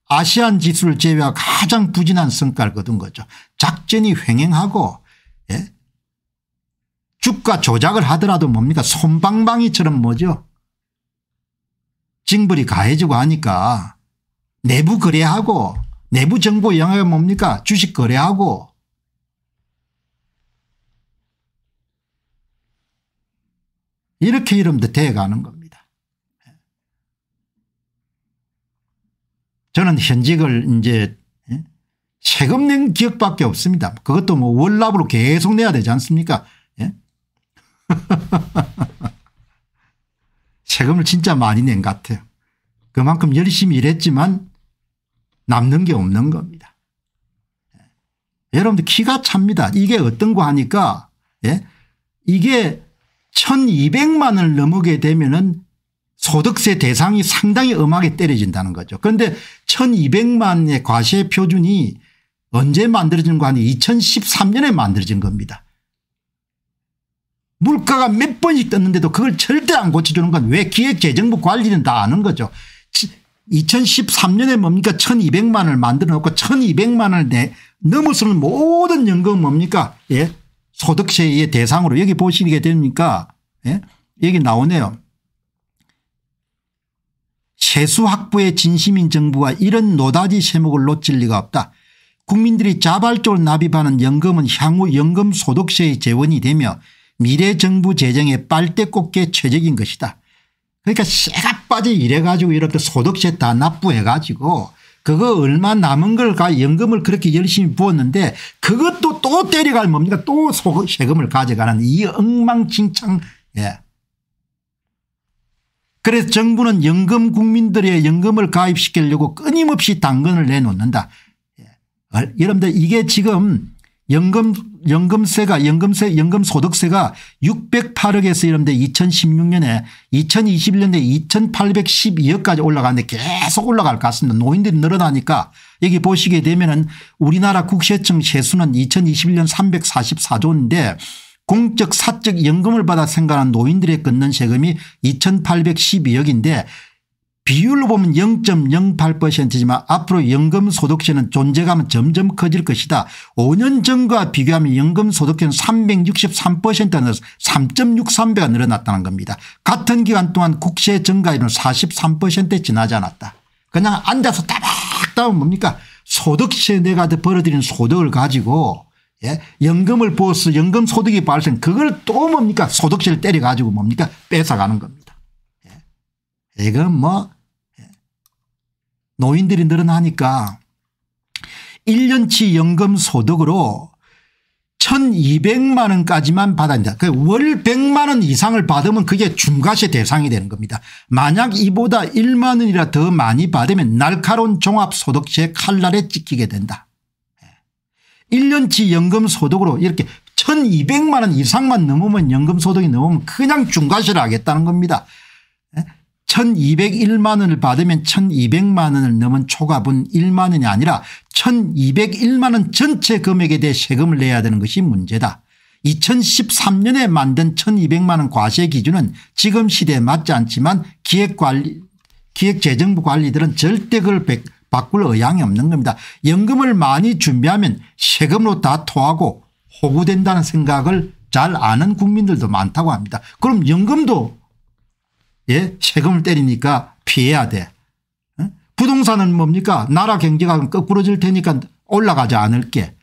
아시안 지수를 제외하고 가장 부진한 성과를 거둔 거죠. 작전이 횡행하고 예? 주가 조작을 하더라도 뭡니까 솜방망이처럼 뭐죠. 징벌이 가해지고 하니까 내부 거래하고 내부 정보 영역이 뭡니까 주식 거래하고 이렇게 이름도 돼가는 겁니다. 저는 현직을 이제 예? 세금 낸 기억밖에 없습니다. 그것도 뭐 월납으로 계속 내야 되지 않습니까? 예? *laughs* 세금을 진짜 많이 낸 것 같아요. 그만큼 열심히 일했지만 남는 게 없는 겁니다. 예. 여러분들 기가 찹니다. 이게 어떤 거 하니까 예? 이게 1200만을 넘게 되면은 소득세 대상이 상당히 엄하게 때려진다는 거죠. 그런데 1200만의 과세 표준이 언제 만들어진 거 아니 2013년에 만들어진 겁니다. 물가가 몇 번씩 떴는데도 그걸 절대 안 고쳐주는 건 왜 기획재정부 관리는 다 아는 거죠. 2013년에 뭡니까 1200만을 만들어 놓고 1200만을 내 넘어서는 모든 연금은 뭡니까 예 소득세의 대상으로 여기 보시게 됩니까 예 여기 나오네요. 세수 확보에 진심인 정부가 이런 노다지 세목을 놓칠 리가 없다. 국민들이 자발적으로 납입하는 연금은 향후 연금소득세의 재원이 되며 미래 정부 재정의 빨대꽃게 최적인 것이다. 그러니까 시가빠지 이래가지고 이렇게 소득세 다 납부해가지고 그거 얼마 남은 걸가 연금을 그렇게 열심히 부었는데 그것도 또 때려갈 뭡니까 또 소급 세금을 가져가는 이 엉망진창 예. 그래서 정부는 연금 국민들의 연금을 가입시키려고 끊임없이 당근을 내놓는다. 예. 어, 여러분들 이게 지금 연금 연금세가 연금세 연금소득세가 608억에서 이런데 2016년에 2021년에 2812억까지 올라가는데 계속 올라갈 것 같습니다. 노인들이 늘어나니까 여기 보시게 되면 은 우리나라 국세청 세수는 2021년 344조인데 공적 사적 연금을 받아 생각한 노인들의 걷는 세금이 2812억인데 비율로 보면 0.08%지만 앞으로 연금소득세는 존재감은 점점 커질 것이다. 5년 전과 비교하면 연금소득세는 363%가 늘어서 3.63배가 늘어났다는 겁니다. 같은 기간 동안 국세 증가율은 43%에 지나지 않았다. 그냥 앉아서 따박따면 뭡니까 소득세 내가 벌어들인 소득을 가지고 예? 연금을 보스 연금 소득이 발생 그걸 또 뭡니까 소득세를 때려 가지고 뭡니까 뺏어가는 겁니다. 예. 이건 뭐 노인들이 늘어나니까 1년치 연금 소득으로 1200만 원까지만 받아야 그월 100만 원 이상을 받으면 그게 중과세 대상이 되는 겁니다. 만약 이보다 1만 원이라 더 많이 받으면 날카로운 종합소득세 칼날에 찍히게 된다. 1년치 예. 연금소득으로 이렇게 1200만 원 이상만 넘으면 연금소득이 넘으면 그냥 중과세를 하겠다는 겁니다. 1201만 원을 받으면 1200만 원을 넘은 초과분 1만 원이 아니라 1201만 원 전체 금액에 대해 세금을 내야 되는 것이 문제다. 2013년에 만든 1200만 원 과세 기준은 지금 시대에 맞지 않지만 기획관리 기획재정부 관리들은 절대 그걸 바꿀 의향이 없는 겁니다. 연금을 많이 준비하면 세금으로 다 토하고 호구된다는 생각을 잘 아는 국민들도 많다고 합니다. 그럼 연금도 예? 세금을 때리니까 피해야 돼. 부동산은 뭡니까 나라 경제가 거꾸로질 테니까 올라가지 않을게.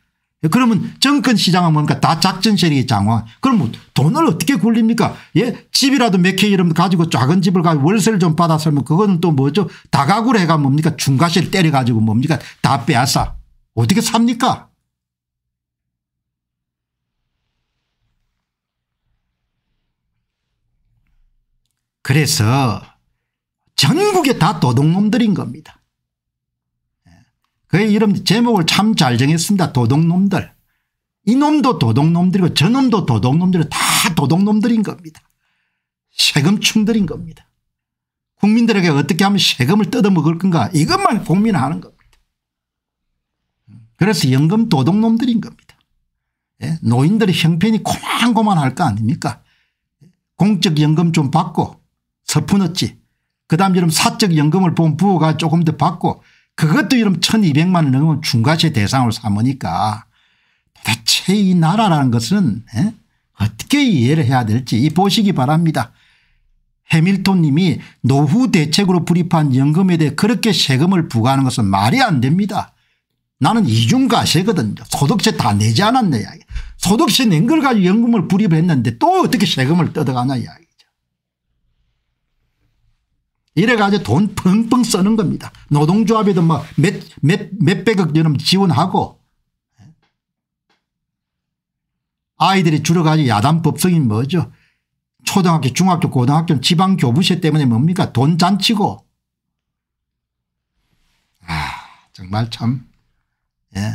그러면 정권 시장은 뭡니까 다 작전 세력이 장화. 그럼 뭐 돈을 어떻게 굴립니까 예 집이라도 몇 개 이름 가지고 작은 집을 가지고 월세를 좀 받아 살면 그거는 또 뭐죠 다가구로 해가 뭡니까 중과세를 때려 가지고 뭡니까 다 빼앗아 어떻게 삽니까 그래서 전국에 다 도둑놈들인 겁니다. 그의 이름 제목을 참 잘 정했습니다. 도둑놈들. 이놈도 도둑놈들이고 저놈도 도둑놈들이고 다 도둑놈들인 겁니다. 세금충들인 겁니다. 국민들에게 어떻게 하면 세금을 뜯어먹을 건가 이것만 고민하는 겁니다. 그래서 연금 도둑놈들인 겁니다. 예, 노인들의 형편이 고만고만할 거 아닙니까 공적연금 좀 받고 서푼었지. 그 다음 이름 사적 연금을 본 부호가 조금 더 받고 그것도 이름 1200만 원 넘으면 중과세 대상으로 삼으니까 도대체 이 나라라는 것은 에? 어떻게 이해를 해야 될지 보시기 바랍니다. 해밀톤 님이 노후 대책으로 불입한 연금에 대해 그렇게 세금을 부과하는 것은 말이 안 됩니다. 나는 이중과세거든요. 소득세 다 내지 않았네. 소득세 낸 걸 가지고 연금을 불입했는데 또 어떻게 세금을 뜯어가냐. 이야기. 이래가지고 돈 펑펑 쓰는 겁니다. 노동조합에도 뭐 몇, 몇, 몇백억 여름 지원하고 아이들이 줄어가지고 야단 법석이 뭐죠. 초등학교 중학교 고등학교 지방교부세 때문에 뭡니까 돈 잔치고 아 정말 참 예.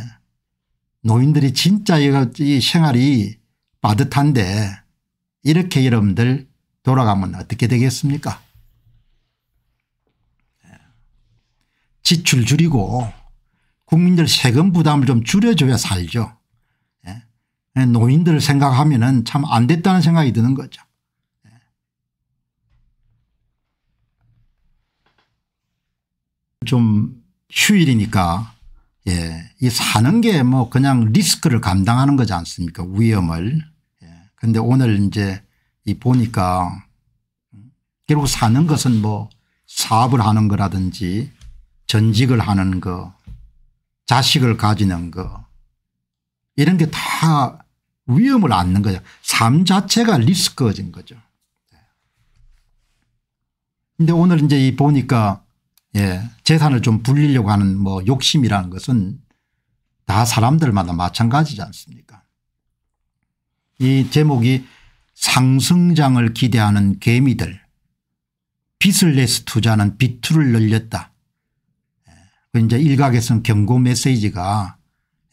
노인들이 진짜 이 생활이 빠듯한데 이렇게 여러분들 돌아가면 어떻게 되겠습니까 지출 줄이고 국민들 세금 부담을 좀 줄여줘야 살죠. 예. 예 노인들을 생각하면 참 안 됐다는 생각이 드는 거죠. 예. 좀 휴일이니까 예. 이 사는 게 뭐 그냥 리스크를 감당하는 거지 않습니까 위험을. 그런데 예. 오늘 이제 이 보니까 결국 음, 사는 것은 뭐 사업을 하는 거라든지 전직을 하는 거 자식을 가지는 거 이런 게 다 위험을 안는 거죠. 삶 자체가 리스크진 거죠. 근데 오늘 이제 보니까 예, 재산을 좀 불리려고 하는 뭐 욕심이라는 것은 다 사람들마다 마찬가지지 않습니까? 이 제목이 상승장을 기대하는 개미들 빚을 내서 투자는 비투를 늘렸다. 그 이제 일각에서는 경고 메시지가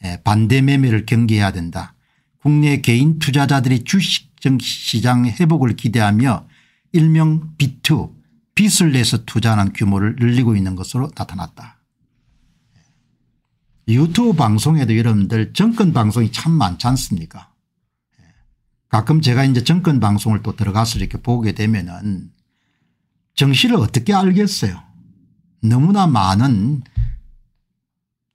예, 반대 매매를 경계해야 된다. 국내 개인 투자자들이 주식시장 회복을 기대하며 일명 B2 빚을 내서 투자하는 규모를 늘리고 있는 것으로 나타났다. 예. 유튜브 방송에도 여러분들 정권 방송이 참 많지 않습니까 예. 가끔 제가 이제 정권 방송을 또 들어가서 이렇게 보게 되면은 정신을 어떻게 알겠어요 너무나 많은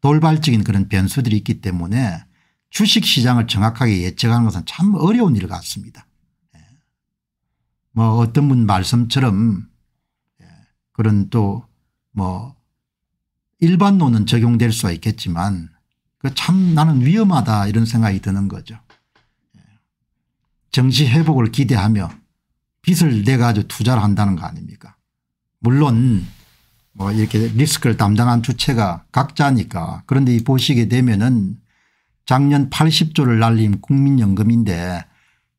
돌발적인 그런 변수들이 있기 때문에 주식시장을 정확하게 예측하는 것은 참 어려운 일 같습니다. 예. 뭐 어떤 분 말씀처럼 예, 그런 또 뭐 일반론은 적용될 수 있겠지만 그 참 나는 위험하다 이런 생각이 드는 거죠. 예. 정시 회복을 기대하며 빚을 내가지고 투자를 한다는 거 아닙니까 물론 뭐 이렇게 리스크를 담당한 주체가 각자니까 그런데 이 보시게 되면은 작년 80조를 날린 국민연금인데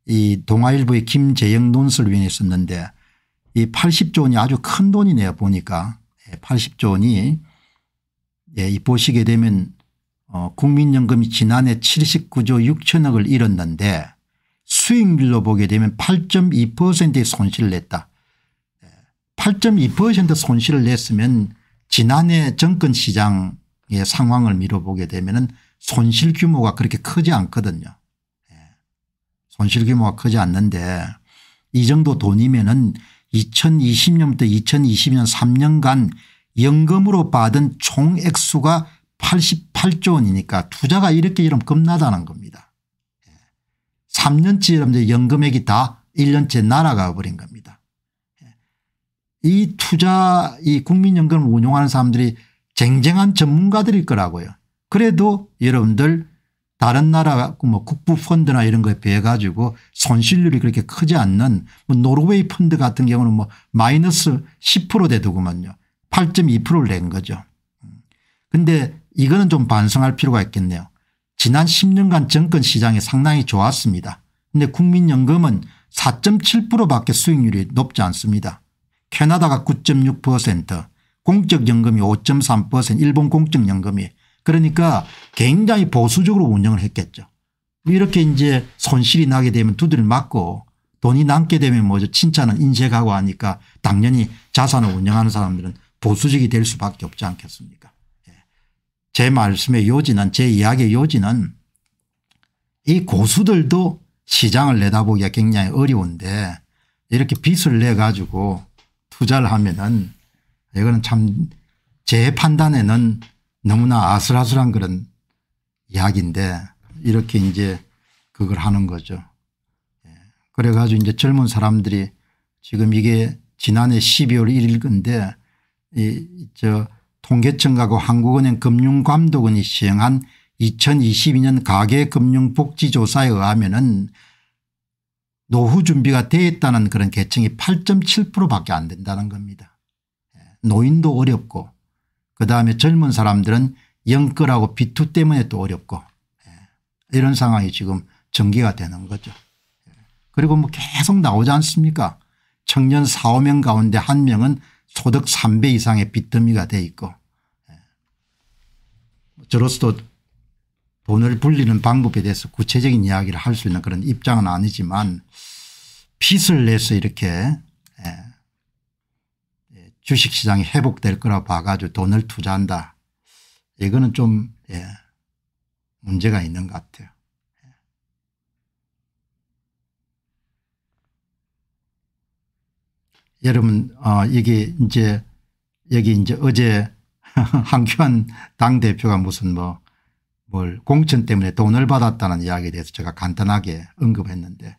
이 동아일보의 김재영 논설위원이 있었는데 이 80조 원이 아주 큰 돈이네요 보니까 80조 예, 원이 예, 이 보시게 되면 어 국민연금이 지난해 79조 6천억을 잃었는데 수익률로 보게 되면 8.2%의 손실을 냈다. 8.2% 손실을 냈으면 지난해 정권 시장의 상황을 미뤄보게 되면 손실 규모가 그렇게 크지 않거든요. 예. 손실 규모가 크지 않는데 이 정도 돈이면 2020년부터 2020년 3년간 연금으로 받은 총액수가 88조 원이니까 투자가 이렇게 이러면 겁나다는 겁니다. 3년째 예. 연금액이 다 1년째 날아가 버린 겁니다. 이 투자 이 국민연금을 운용하는 사람들이 쟁쟁한 전문가들일 거라고요. 그래도 여러분들 다른 나라 뭐 국부 펀드나 이런 거에 비해 가지고 손실률이 그렇게 크지 않는 뭐 노르웨이 펀드 같은 경우는 뭐 마이너스 10% 되더구만요. 8.2%를 낸 거죠. 근데 이거는 좀 반성할 필요가 있겠네요. 지난 10년간 정권 시장이 상당히 좋았습니다. 근데 국민연금은 4.7% 밖에 수익률이 높지 않습니다. 캐나다가 9.6% 공적연금이 5.3% 일본 공적연금이 그러니까 굉장히 보수적으로 운영을 했겠죠. 이렇게 이제 손실이 나게 되면 두드려 맞고 돈이 남게 되면 뭐죠 친차는 인쇄가고 하니까 당연히 자산을 운영하는 사람들은 보수적이 될 수밖에 없지 않겠습니까 예. 제 말씀의 요지는 제 이야기의 요지는 이 고수들도 시장을 내다보기가 굉장히 어려운데 이렇게 빚을 내 가지고 투자를 하면은 이거는 참 제 판단에는 너무나 아슬아슬한 그런 이야기인데 이렇게 이제 그걸 하는 거죠. 예. 그래가지고 이제 젊은 사람들이 지금 이게 지난해 12월 1일 건데 이 저 통계청하고 한국은행 금융감독원이 시행한 2022년 가계금융복지조사에 의하면은 노후 준비가 되어 있다는 그런 계층이 8.7% 밖에 안 된다는 겁니다. 예, 노인도 어렵고 그다음에 젊은 사람들은 영끌하고 비투 때문에 또 어렵고 예, 이런 상황이 지금 전개가 되는 거죠. 예, 그리고 뭐 계속 나오지 않습니까 청년 4, 5명 가운데 1명은 소득 3배 이상의 빚더미가 돼 있고 뭐 저로서도 돈을 불리는 방법에 대해서 구체적인 이야기를 할 수 있는 그런 입장은 아니지만 빚을 내서 이렇게 예, 예, 주식시장이 회복될 거라 봐가지고 돈을 투자한다. 이거는 좀 예, 문제가 있는 것 같아요. 예. 여러분 어, 여기 이제 여기 이제 어제 한교안 *laughs* 당대표가 무슨 뭐 뭘 공천 때문에 돈을 받았다는 이야기에 대해서 제가 간단하게 언급했는데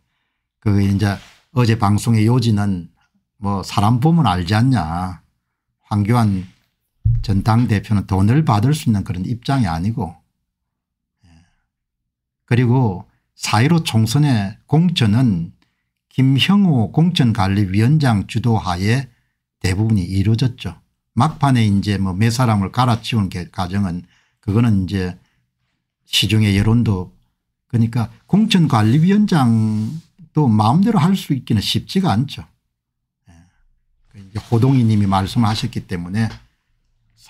그게 이제 어제 방송의 요지는 뭐 사람 보면 알지 않냐. 황교안 전 당대표는 돈을 받을 수 있는 그런 입장이 아니고 예. 그리고 사1로 총선의 공천은 김형호 공천관리위원장 주도하에 대부분이 이루어졌죠. 막판에 이제 뭐 몇 사람을 갈아치운 과정은 그거는 이제 시중의 여론도 그러니까 공천관리위원장 또 마음대로 할 수 있기는 쉽지가 않죠. 예. 그 호동이 님이 말씀하셨기 때문에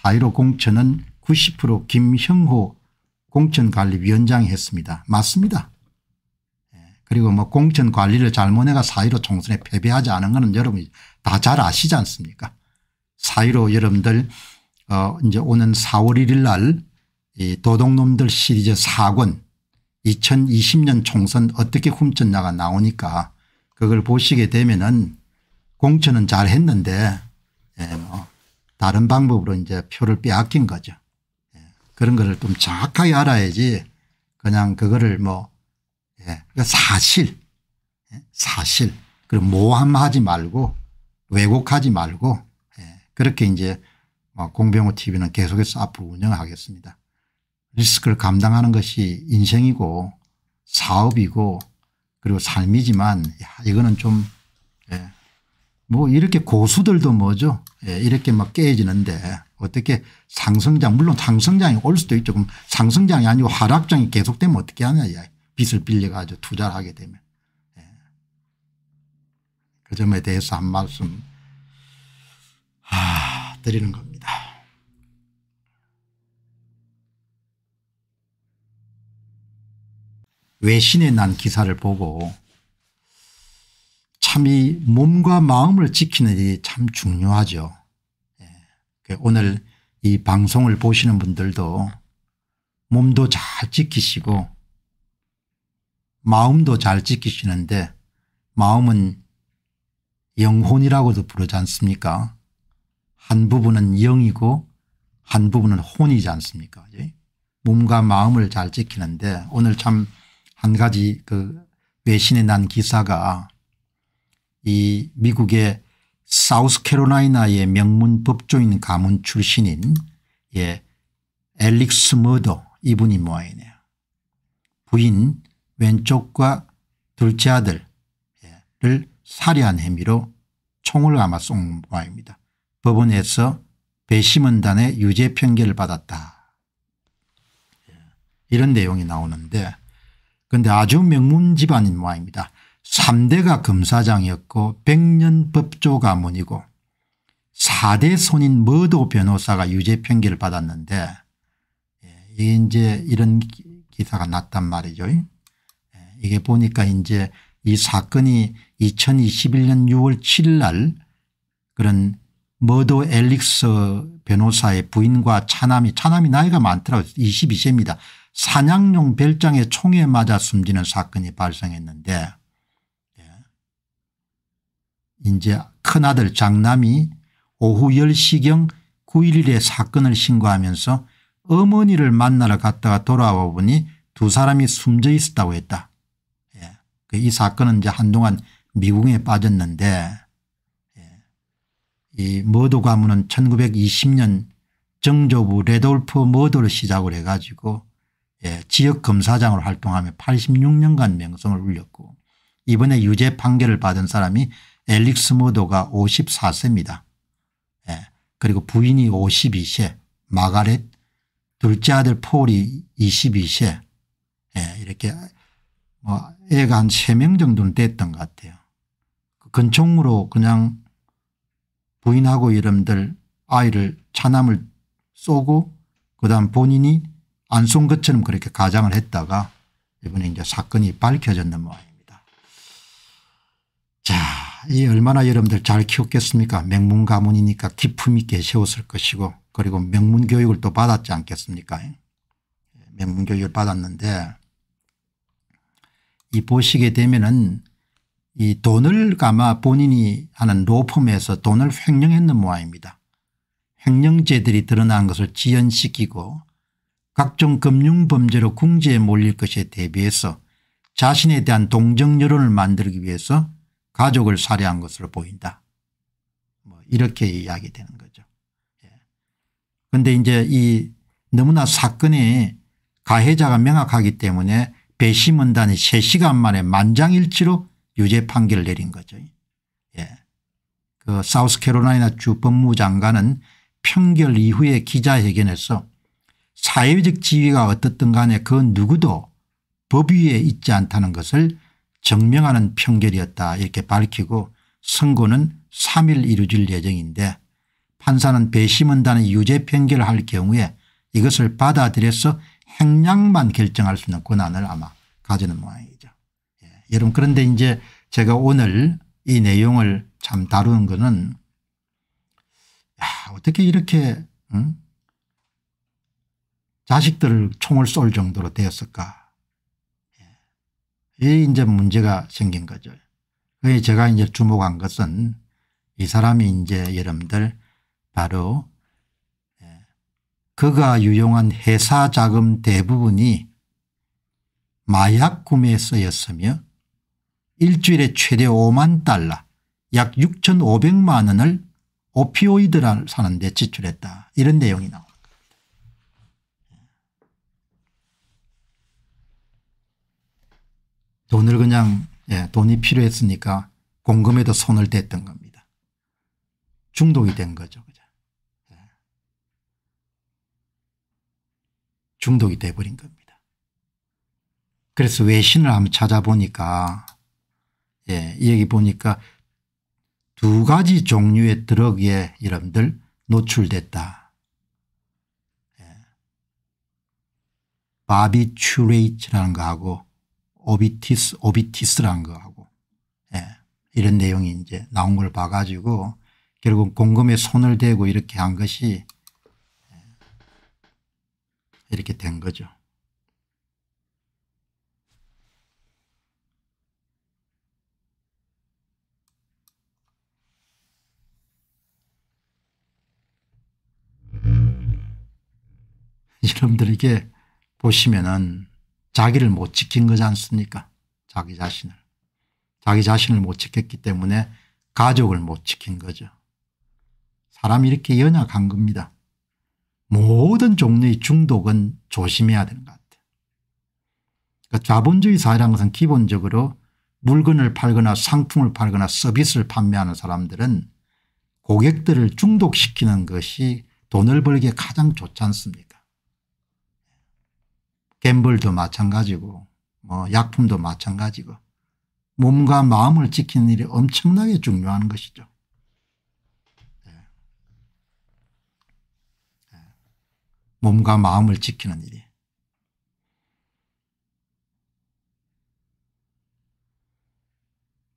4.15 공천은 90% 김형호 공천관리위원장이 했습니다. 맞습니다. 예. 그리고 뭐 공천관리를 잘못해가 4.15 총선에 패배하지 않은 것 여러분이 다잘 아시지 않습니까 4.15 여러분들 어 이제 오는 4월 1일 날 도둑놈들 시리즈 4권 2020년 총선 어떻게 훔쳤냐가 나오니까 그걸 보시게 되면은 공천은 잘 했는데 예뭐 다른 방법으로 이제 표를 빼앗긴 거죠. 예 그런 거를 좀 정확하게 알아야지 그냥 그거를 뭐예 그러니까 사실 예, 사실 그리고 모함하지 말고 왜곡하지 말고 예, 그렇게 이제 뭐 공병호 TV는 계속해서 앞으로 운영하겠습니다. 리스크를 감당하는 것이 인생이고 사업이고 그리고 삶이지만 야, 이거는 좀 예. 뭐 이렇게 고수들도 뭐죠 예, 이렇게 막 깨지는데 어떻게 상승장 물론 상승장이 올 수도 있죠. 그럼 상승장이 아니고 하락장이 계속되면 어떻게 하냐 이 빚을 빌려가지고 투자를 하게 되면 예. 그 점에 대해서 한 말씀 하, 드리는 겁니다. 외신에 난 기사를 보고 참 이 몸과 마음을 지키는 일이 참 중요하죠. 예. 그 오늘 이 방송을 보시는 분들도 몸도 잘 지키시고 마음도 잘 지키시는데 마음은 영혼이라고도 부르지 않습니까 한 부분은 영이고 한 부분은 혼이지 않습니까 예? 몸과 마음을 잘 지키는데 오늘 참한 가지 그 외신에 난 기사가 이 미국의 사우스캐로라이나의 명문 법조인 가문 출신인 예 엘릭스 머더 이분이 모아이네요. 부인 왼쪽과 둘째 아들을 예, 살해한 혐의로 총을 아마 쏜 모양입니다. 법원에서 배심원단의 유죄 판결을 받았다. 예, 이런 내용이 나오는데 그런데 아주 명문 집안인 모양입니다. 3대가 검사장이었고 1년 법조 가문이고 4대 손인 머도 변호사가 유죄 편기를 받았는데 예, 이게 이제 이런 기사가 났단 말이죠. 예, 이게 보니까 이제 이 사건이 2021년 6월 7일 날 그런 머도 엘릭스 변호사의 부인과 차남이 차남이 나이가 많더라고요. 22세입니다. 사냥용 별장의 총에 맞아 숨지는 사건이 발생했는데 예. 이제 큰아들 장남이 오후 10시경 9일에 사건을 신고하면서 어머니를 만나러 갔다가 돌아와 보니 두 사람이 숨져 있었다고 했다. 예. 그 이 사건은 이제 한동안 미궁에 빠졌는데 예. 이 머도 가문은 1920년 정조부 레돌프 머도를 시작을 해가지고 예, 지역 검사장으로 활동하며 86년간 명성을 울렸고 이번에 유죄 판결을 받은 사람이 엘릭스 모도가 54세입니다. 예, 그리고 부인이 52세 마가렛 둘째 아들 폴이 22세 예, 이렇게 뭐 애가 한 3명 정도는 됐던 것 같아요. 그 근총으로 그냥 부인하고 이름들 아이를 차남을 쏘고 그다음 본인이 안쏜 것처럼 그렇게 가장을 했다가 이번에 이제 사건이 밝혀졌는 모양입니다. 자, 이 얼마나 여러분들 잘 키웠겠습니까? 명문 가문이니까 기품 있게 세웠을 것이고 그리고 명문 교육을 또 받았지 않겠습니까? 예. 명문 교육을 받았는데 이 보시게 되면은 이 돈을 아 본인이 하는 로펌에서 돈을 횡령했는 모양입니다. 횡령죄들이 드러난 것을 지연시키고 각종 금융범죄로 궁지에 몰릴 것에 대비해서 자신에 대한 동정 여론을 만들기 위해서 가족을 살해한 것으로 보인다. 뭐 이렇게 이야기되는 거죠. 그런데 예. 이제 이 너무나 사건이 가해자가 명확하기 때문에 배심원단이 3시간 만에 만장일치로 유죄 판결을 내린 거죠. 예. 그 사우스캐롤라이나 주 법무장관은 평결 이후에 기자회견에서 사회적 지위가 어떻든 간에 그 누구도 법 위에 있지 않다는 것을 증명하는 판결이었다 이렇게 밝히고 선고는 3일 이루질 어 예정인데 판사는 배심원단의 유죄 판결을 할 경우에 이것을 받아들여서 행량만 결정할 수 있는 권한을 아마 가지는 모양이죠. 예. 여러분 그런데 이제 제가 오늘 이 내용을 참 다루는 것은 어떻게 이렇게 응? 자식들을 총을 쏠 정도로 되었을까. 예. 이 이제 문제가 생긴 거죠. 그게 제가 이제 주목한 것은 이 사람이 이제 여러분들 바로 예, 그가 유용한 회사 자금 대부분이 마약 구매에 쓰였으며 일주일에 최대 5만 달러 약 6,500만 원을 오피오이드를 사는 데 지출했다. 이런 내용이 나옵니다. 돈을 그냥 예, 돈이 필요했으니까 공금에도 손을 댔던 겁니다. 중독이 된 거죠. 예. 중독이 돼버린 겁니다. 그래서 외신을 한번 찾아보니까 예, 여기 보니까 두 가지 종류의 드럭에 여러들 노출됐다. 예. 바비추레이트라는 거하고 오비티스, 오비티스라는 거하고 예. 이런 내용이 이제 나온 걸 봐가지고 결국 공금에 손을 대고 이렇게 한 것이 예, 이렇게 된 거죠. 여러분들 *laughs* 이게 보시면은 자기를 못 지킨 거지 않습니까 자기 자신을. 자기 자신을 못 지켰기 때문에 가족을 못 지킨 거죠. 사람이 이렇게 연약한 겁니다. 모든 종류의 중독은 조심해야 되는 것 같아요. 그러니까 자본주의 사회라는 것은 기본적으로 물건을 팔거나 상품을 팔거나 서비스를 판매하는 사람들은 고객들을 중독시키는 것이 돈을 벌기에 가장 좋지 않습니까 갬블도 마찬가지고 뭐 약품도 마찬가지고 몸과 마음을 지키는 일이 엄청나게 중요한 것이죠. 예. 예. 몸과 마음을 지키는 일이.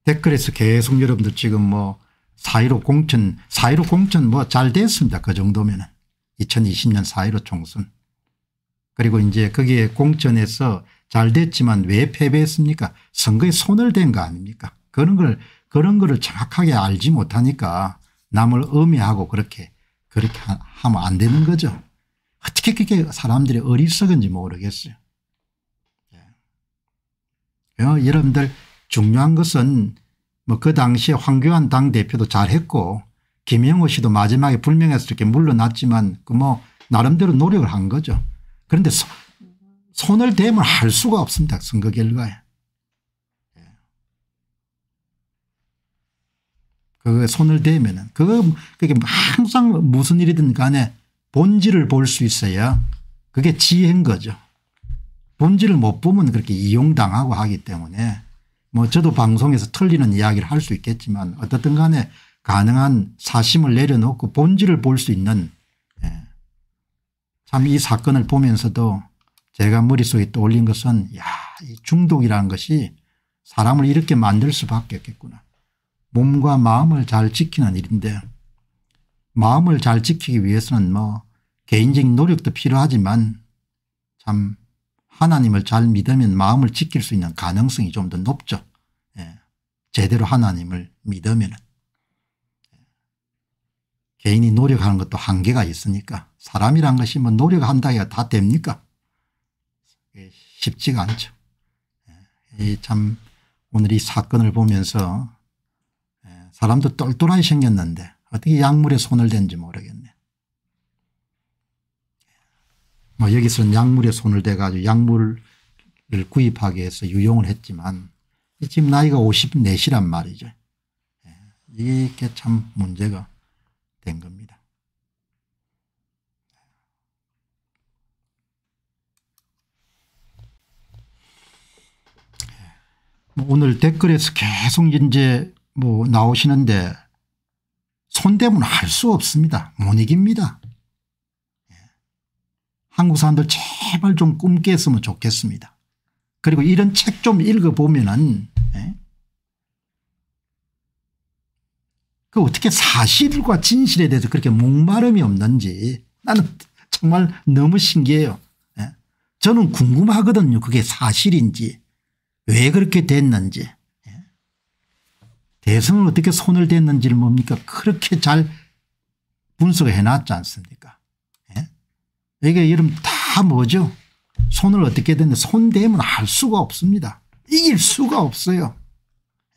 댓글에서 계속 여러분들 지금 뭐 사이로 공천, 사이로 공천 뭐잘 됐습니다. 그 정도면은. 2020년 사이로 총선. 그리고 이제 거기에 공천에서 잘 됐지만 왜 패배했습니까? 선거에 손을 댄 거 아닙니까? 그런 걸 그런 거 정확하게 알지 못하니까 남을 음해하고 그렇게 그렇게 하면 안 되는 거죠. 어떻게 그렇게 사람들이 어리석은지 모르겠어요. 예. 어, 여러분들 중요한 것은 뭐 그 당시에 황교안 당대표도 잘했고 김영호 씨도 마지막에 불명예스럽게 물러났지만 그 뭐 나름대로 노력을 한 거죠. 그런데 손을 대면 할 수가 없습니다. 선거 결과에. 그 손을 대면은 그 그게 항상 무슨 일이든 간에 본질을 볼 수 있어야 그게 지혜인 거죠. 본질을 못 보면 그렇게 이용당하고 하기 때문에 뭐 저도 방송에서 틀리는 이야기를 할 수 있겠지만 어떻든 간에 가능한 사심을 내려놓고 본질을 볼 수 있는 참이 사건을 보면서도 제가 머릿속에 떠올린 것은 야, 이 중독이라는 것이 사람을 이렇게 만들 수밖에 없겠구나. 몸과 마음을 잘 지키는 일인데 마음을 잘 지키기 위해서는 뭐 개인적인 노력도 필요하지만 참 하나님을 잘 믿으면 마음을 지킬 수 있는 가능성이 좀 더 높죠. 예. 제대로 하나님을 믿으면 은 개인이 노력하는 것도 한계가 있으니까 사람이란 것이 뭐 노력한다 해야 다 됩니까 쉽지가 않죠. 예, 참 오늘 이 사건을 보면서 예, 사람도 똘똘하게 생겼는데 어떻게 약물에 손을 댄지 모르겠네. 예, 뭐 여기서는 약물에 손을 대가지고 약물을 구입하기 위해서 유용을 했지만 지금 나이가 54시란 말이죠. 이게 참 문제가 된 겁니다. 뭐 오늘 댓글에서 계속 이제 뭐 나오시는데 손대면 할 수 없습니다. 못 이깁니다. 예. 한국 사람들 제발 좀꿈 깼으면 좋겠습니다. 그리고 이런 책 좀 읽어보면은 예. 그 어떻게 사실과 진실에 대해서 그렇게 목마름이 없는지 나는 정말 너무 신기해요. 예. 저는 궁금하거든요. 그게 사실인지 왜 그렇게 됐는지 예. 대선을 어떻게 손을 댔는지를 뭡니까 그렇게 잘 분석해 놨지 않습니까 예. 이게 여러분 다 뭐죠 손을 어떻게 됐는데 손대면 할 수가 없습니다. 이길 수가 없어요.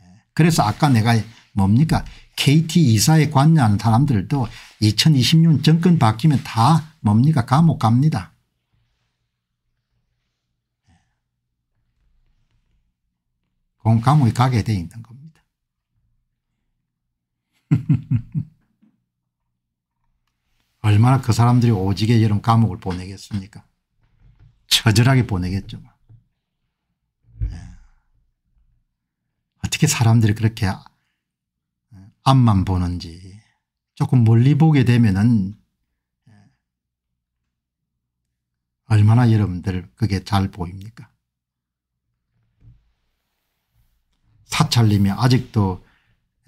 예? 그래서 아까 내가 뭡니까 KT 이사에 관여하는 사람들도 2 0 2 0년 정권 바뀌면 다 뭡니까 감옥 갑니다. 공 감옥에 가게 돼 있는 겁니다. *laughs* 얼마나 그 사람들이 오지게 여름 감옥을 보내겠습니까? 처절하게 보내겠죠. 예. 어떻게 사람들이 그렇게 앞만 보는지 조금 멀리 보게 되면은 예, 얼마나 여러분들 그게 잘 보입니까? 사찰님이 아직도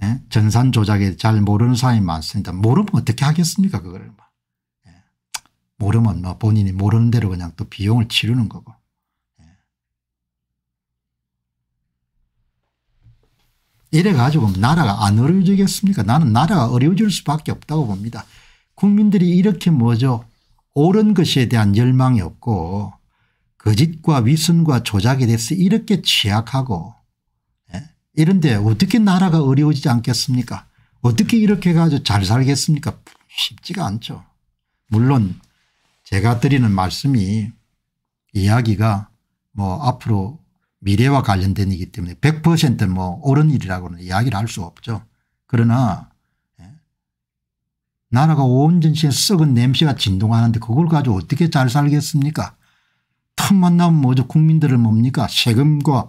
예, 전산 조작에 잘 모르는 사람이 많습니다. 모르면 어떻게 하겠습니까 그걸. 예, 모르면 뭐 본인이 모르는 대로 그냥 또 비용을 치르는 거고. 이래가지고 나라가 안 어려워지겠습니까? 나는 나라가 어려워질 수밖에 없다고 봅니다. 국민들이 이렇게 뭐죠? 옳은 것에 대한 열망이 없고 거짓과 위선과 조작에 대해서 이렇게 취약하고 예? 이런데 어떻게 나라가 어려워지지 않겠습니까? 어떻게 이렇게 가지고 잘 살겠습니까? 쉽지가 않죠. 물론 제가 드리는 말씀이 이야기가 뭐 앞으로 미래와 관련된 이기 때문에 100%뭐 옳은 일이라고는 이야기를 할 수 없죠. 그러나 예, 나라가 온전시에 썩은 냄새가 진동하는데 그걸 가지고 어떻게 잘 살겠습니까 틈만 나면 뭐죠 국민들은 뭡니까 세금과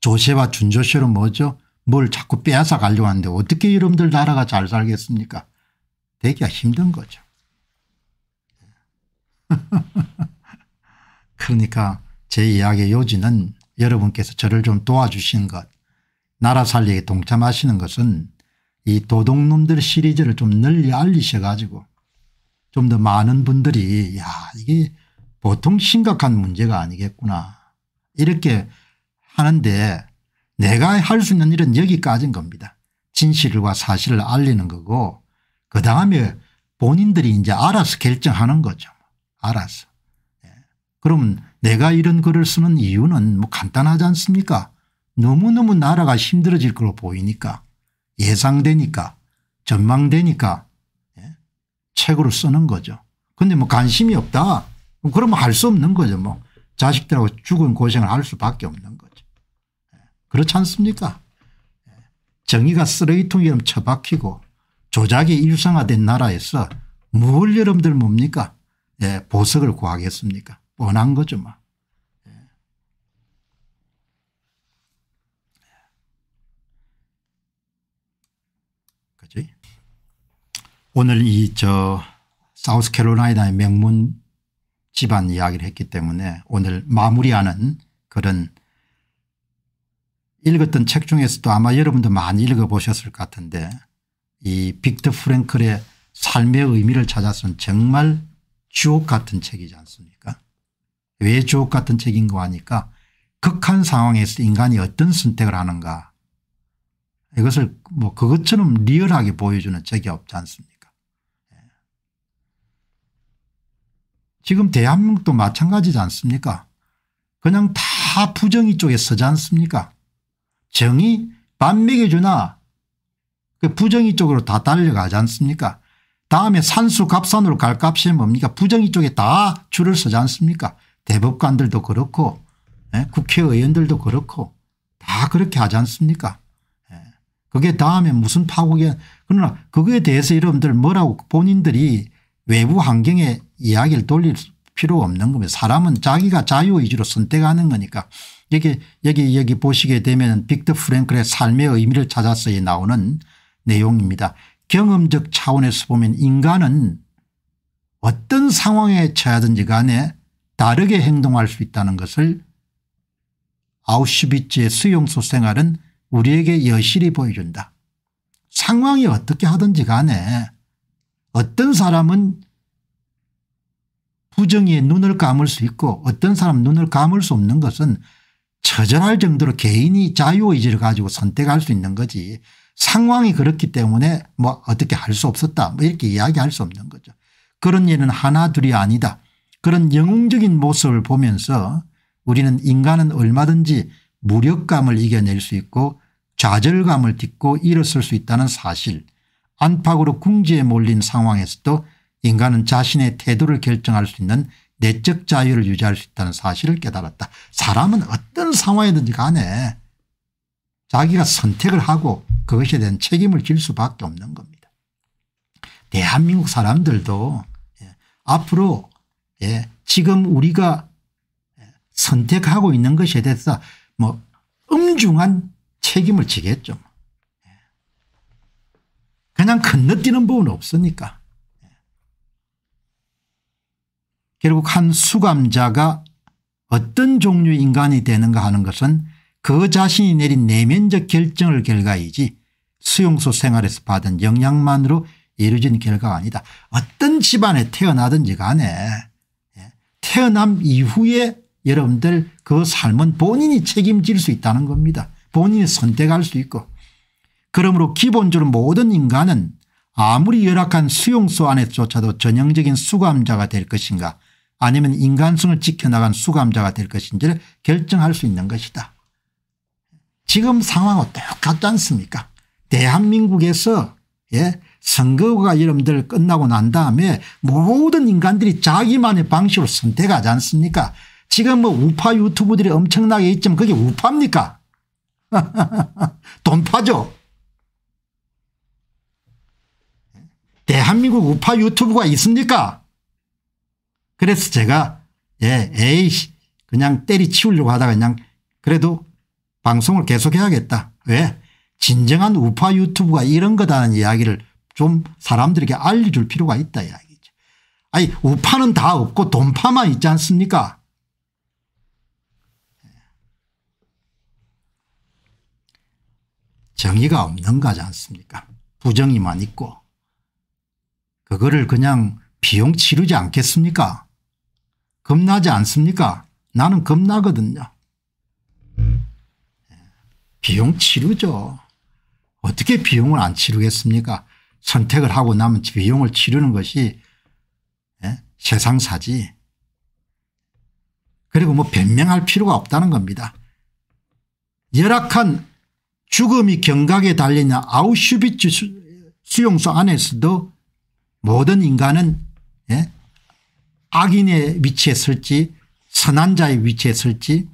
조세와 준조세로 뭐죠 뭘 자꾸 빼앗아 가려고 하는데 어떻게 여러분들 나라가 잘 살겠습니까 되기가 힘든 거죠. *laughs* 그러니까 제 이야기의 요지는 여러분께서 저를 좀 도와주신 것 나라 살리기에 동참하시는 것은 이 도둑놈들 시리즈를 좀 널리 알리셔 가지고 좀 더 많은 분들이 야 이게 보통 심각한 문제가 아니겠구나 이렇게 하는데 내가 할 수 있는 일은 여기까지인 겁니다. 진실과 사실을 알리는 거고 그 다음에 본인들이 이제 알아서 결정하는 거죠. 알아서. 그럼 내가 이런 글을 쓰는 이유는 뭐 간단하지 않습니까 너무너무 나라가 힘들어질 걸로 보이니까 예상되니까 전망되니까 예? 책으로 쓰는 거죠. 근데 뭐 관심이 없다. 그러면 할 수 없는 거죠. 뭐 자식들하고 죽은 고생을 할 수밖에 없는 거죠. 예. 그렇지 않습니까? 예. 정의가 쓰레기통처럼 처박히고 조작이 일상화된 나라에서 뭘 여러분들 뭡니까? 예, 보석을 구하겠습니까? 뻔한 거죠. 막. 뭐. 예. 오늘 이 저 사우스캐롤라이나의 명문 집안 이야기를 했기 때문에 오늘 마무리하는 그런 읽었던 책 중에서도 아마 여러분도 많이 읽어보셨을 것 같은데 이 빅터 프랭클의 삶의 의미를 찾아서는 정말 주옥 같은 책이지 않습니까 외주옥 같은 책인 거 하니까 극한 상황에서 인간이 어떤 선택을 하는가 이것을 뭐 그것처럼 리얼하게 보여주는 책이 없지 않습니까 예. 지금 대한민국도 마찬가지지 않습니까 그냥 다 부정의 쪽에 서지 않습니까 정의 반맥여주나 그 부정의 쪽으로 다 달려가지 않습니까 다음에 산수갑산으로 갈 값이 뭡니까 부정의 쪽에 다 줄을 서지 않습니까 대법관들도 그렇고 예? 국회의원들도 그렇고 다 그렇게 하지 않습니까 예. 그게 다음에 무슨 파국이 그러나 그거에 대해서 여러분들 뭐라고 본인들이 외부 환경에 이야기를 돌릴 필요 없는 겁니다. 사람은 자기가 자유의지로 선택하는 거니까 여기 여기 여기 보시게 되면 빅터 프랭클의 삶의 의미를 찾아서에 나오는 내용입니다. 경험적 차원에서 보면 인간은 어떤 상황에 처하든지 간에 다르게 행동할 수 있다는 것을 아우슈비츠의 수용소 생활은 우리에게 여실히 보여준다. 상황이 어떻게 하든지 간에 어떤 사람은 부정의 눈을 감을 수 있고 어떤 사람 눈을 감을 수 없는 것은 처절할 정도로 개인이 자유의지를 가지고 선택할 수 있는 거지 상황이 그렇기 때문에 뭐 어떻게 할 수 없었다 뭐 이렇게 이야기할 수 없는 거죠. 그런 일은 하나 둘이 아니다. 그런 영웅적인 모습을 보면서 우리는 인간은 얼마든지 무력감을 이겨낼 수 있고 좌절감을 딛고 일어설 수 있다는 사실 안팎으로 궁지에 몰린 상황에서도 인간은 자신의 태도를 결정할 수 있는 내적 자유를 유지할 수 있다는 사실을 깨달았다. 사람은 어떤 상황이든지 간에 자기가 선택을 하고 그것에 대한 책임을 질 수밖에 없는 겁니다. 대한민국 사람들도 예, 앞으로 예. 지금 우리가 선택하고 있는 것에 대해서 뭐 엄중한 책임을 지겠죠. 그냥 건너뛰는 부은 없으니까. 결국 한 수감자가 어떤 종류의 인간이 되는가 하는 것은 그 자신이 내린 내면적 결정을 결과이지 수용소 생활에서 받은 영향만으로 이루어진 결과가 아니다. 어떤 집안에 태어나든지 간에 태어남 이후에 여러분들 그 삶은 본인이 책임질 수 있다는 겁니다. 본인이 선택할 수 있고 그러므로 기본적으로 모든 인간은 아무리 열악한 수용소 안에조차도 서 전형적인 수감자가 될 것인가 아니면 인간성을 지켜나간 수감자가 될 것인지를 결정할 수 있는 것이다. 지금 상황은 똑같지 않습니까 대한민국에서 예, 선거가 여러분들 끝나고 난 다음에 모든 인간들이 자기만의 방식으로 선택하지 않습니까 지금 뭐 우파 유튜브들이 엄청나게 있지만 그게 우파입니까 *laughs* 돈파죠 대한민국 우파 유튜브가 있습니까 그래서 제가 예 에이 그냥 때리치우려고 하다가 그냥 그래도 방송을 계속해야겠다 왜 진정한 우파 유튜브가 이런 거다는 이야기를 좀 사람들에게 알려줄 필요가 있다 이야기죠. 아니 우파는 다 없고 돈파만 있지 않습니까? 예. 정의가 없는 거지 않습니까? 부정이만 있고 그거를 그냥 비용 치르지 않겠습니까? 겁나지 않습니까? 나는 겁나거든요. 예. 비용 치르죠. 어떻게 비용을 안 치르겠습니까? 선택을 하고 나면 비용을 치르는 것이 예? 세상사지 그리고 뭐 변명할 필요가 없다는 겁니다. 열악한 죽음이 경각에 달리냐 아우슈비츠 수용소 안에서도 모든 인간은 예? 악인의 위치에 설지 선한 자의 위치에 설지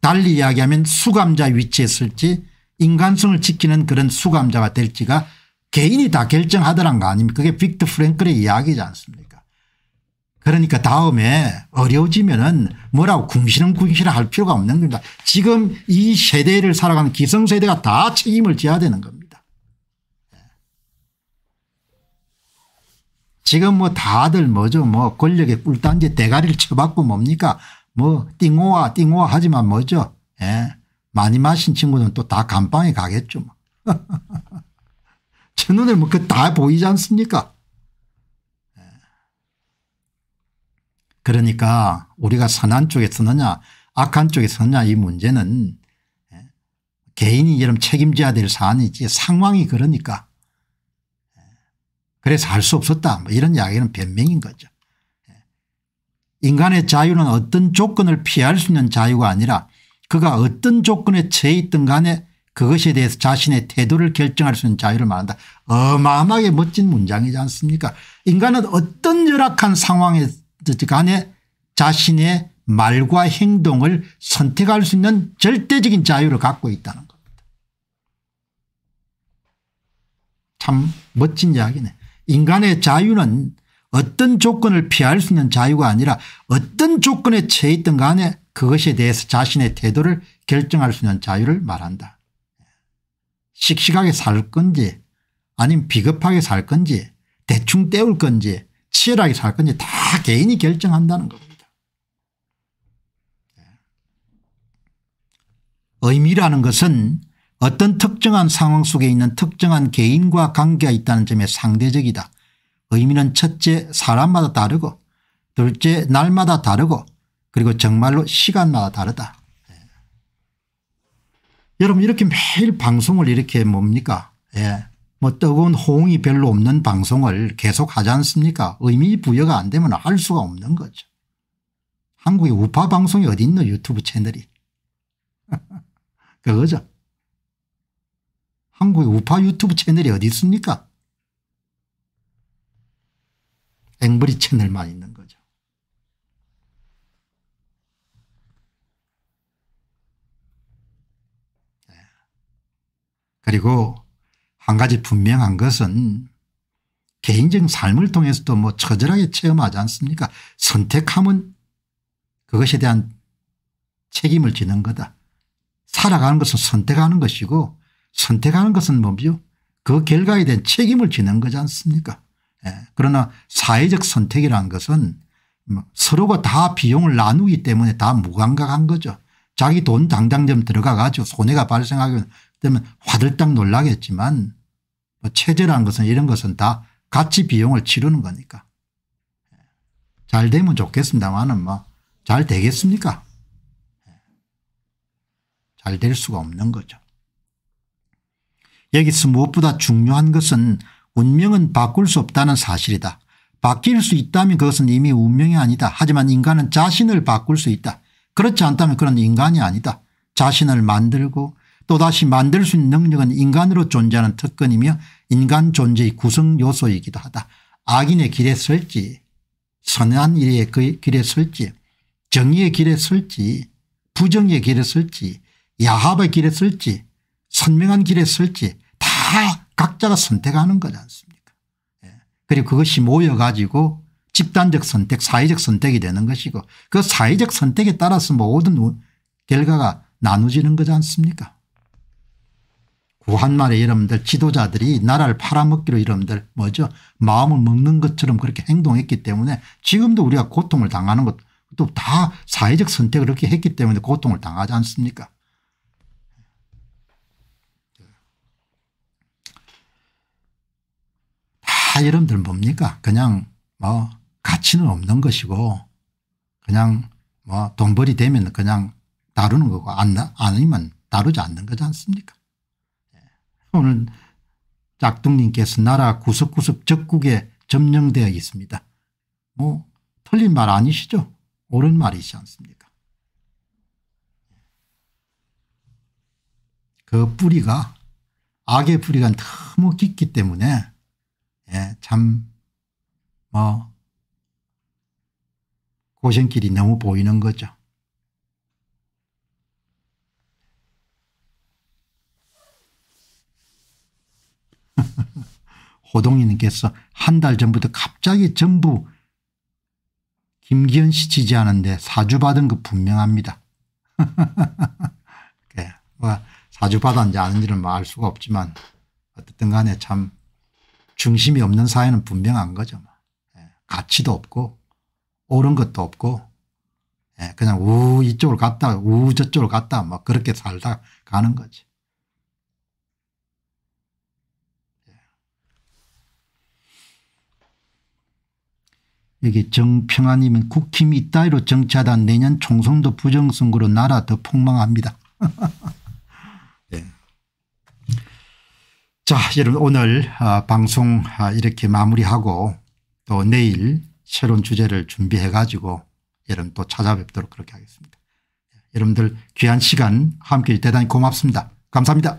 달리 이야기하면 수감자의 위치에 설지 인간성을 지키는 그런 수감자가 될지가 개인이 다 결정하더란 거 아닙니까 그게 빅터 프랭클의 이야기지 않습니까 그러니까 다음에 어려워지면은 뭐라고 궁시렁궁시렁 할 필요가 없는 겁니다. 지금 이 세대를 살아가는 기성세대가 다 책임을 져야 되는 겁니다. 지금 뭐 다들 뭐죠 뭐 권력의 꿀단지 대가리를 쳐박고 뭡니까 뭐 띵오와 띵오와 하지만 뭐죠 예. 많이 마신 친구들또다 감방에 가겠죠 뭐. *laughs* 첫눈에 뭐그 다 보이지 않습니까? 예. 그러니까 우리가 선한 쪽에 서느냐 악한 쪽에 서느냐 이 문제는 예, 개인이 이런 책임져야 될 사안이지 상황이 그러니까 예. 그래서 할 수 없었다 뭐 이런 이야기는 변명인 거죠. 인간의 자유는 어떤 조건을 피할 수 있는 자유가 아니라 그가 어떤 조건에 처해 있든 간에 그것에 대해서 자신의 태도를 결정할 수 있는 자유를 말한다. 어마어마하게 멋진 문장이지 않습니까 인간은 어떤 열악한 상황에 간에 자신의 말과 행동을 선택할 수 있는 절대적인 자유를 갖고 있다는 겁니다. 참 멋진 이야기네. 인간의 자유는 어떤 조건을 피할 수 있는 자유가 아니라 어떤 조건에 처해 있던 간에 그것에 대해서 자신의 태도를 결정할 수 있는 자유를 말한다. 씩씩하게 살 건지 아니면 비겁하게 살 건지 대충 때울 건지 치열하게 살 건지 다 개인이 결정한다는 겁니다. 예. 의미라는 것은 어떤 특정한 상황 속에 있는 특정한 개인과 관계가 있다는 점에 상대적이다. 의미는 첫째 사람마다 다르고 둘째 날마다 다르고 그리고 정말로 시간마다 다르다. 여러분 이렇게 매일 방송을 이렇게 뭡니까 예. 뭐 뜨거운 호응이 별로 없는 방송을 계속 하지 않습니까 의미 부여가 안 되면 할 수가 없는 거죠. 한국의 우파 방송이 어디 있노 유튜브 채널이. *laughs* 그거죠. 한국의 우파 유튜브 채널이 어디 있습니까 앵브리 채널만 있는 그리고 한 가지 분명한 것은 개인적인 삶을 통해서도 뭐 처절하게 체험하지 않습니까 선택함은 그것에 대한 책임을 지는 거다. 살아가는 것은 선택하는 것이고 선택하는 것은 뭐죠 그 결과에 대한 책임을 지는 거지 않습니까 예. 그러나 사회적 선택이라는 것은 뭐 서로가 다 비용을 나누기 때문에 다 무감각한 거죠. 자기 돈당장좀 들어가 가지고 손해가 발생하면 그러면 화들짝 놀라겠지만 뭐 체제란 것은 이런 것은 다 같이 비용을 치르는 거니까. 잘 되면 좋겠습니다만은 뭐잘 되겠습니까? 잘 될 수가 없는 거죠. 여기서 무엇보다 중요한 것은 운명은 바꿀 수 없다는 사실이다. 바뀔 수 있다면 그것은 이미 운명이 아니다. 하지만 인간은 자신을 바꿀 수 있다. 그렇지 않다면 그런 인간이 아니다. 자신을 만들고 또다시 만들 수 있는 능력은 인간으로 존재하는 특권이며 인간 존재의 구성요소이기도 하다. 악인의 길에 설지 선한 일의 길에 설지 정의의 길에 설지 부정의 길에 설지 야합의 길에 설지 선명한 길에 설지 다 각자가 선택하는 거지 않습니까 예. 그리고 그것이 모여가지고 집단적 선택 사회적 선택이 되는 것이고 그 사회적 선택에 따라서 모든 결과가 나누지는 거지 않습니까 구한말에 여러분들 지도자들이 나라를 팔아먹기로 여러분들 뭐죠 마음을 먹는 것처럼 그렇게 행동했기 때문에 지금도 우리가 고통을 당하는 것도 다 사회적 선택을 그렇게 했기 때문에 고통을 당하지 않습니까 다 여러분들 뭡니까 그냥 뭐 가치는 없는 것이고 그냥 뭐 돈벌이 되면 그냥 다루는 거고 안, 아니면 다루지 않는 거지 않습니까 오늘 짝둥님께서 나라 구석구석 적국에 점령되어 있습니다. 뭐 틀린 말 아니시죠? 옳은 말이지 않습니까? 그 뿌리가 악의 뿌리가 너무 깊기 때문에 예, 참뭐 고생길이 너무 보이는 거죠. *laughs* 호동이님께서 한 달 전부터 갑자기 전부 김기현 씨 지지하는데 사주받은 거 분명합니다. *laughs* 예, 뭐 사주받았는지 아닌지는 뭐알 수가 없지만 어쨌든 간에 참 중심이 없는 사회는 분명한 거죠. 뭐. 예, 가치도 없고 옳은 것도 없고 예, 그냥 우 이쪽으로 갔다 우 저쪽으로 갔다 막 뭐 그렇게 살다 가는 거지. 여기 정평안이면 국힘 이따위로 정치하다 내년 총선도 부정선거로 나라 더 폭망합니다. *laughs* 네. 자 여러분 오늘 아, 방송 아, 이렇게 마무리하고 또 내일 새로운 주제를 준비해 가지고 여러분 또 찾아뵙도록 그렇게 하겠습니다. 네, 여러분들 귀한 시간 함께 대단히 고맙습니다. 감사합니다.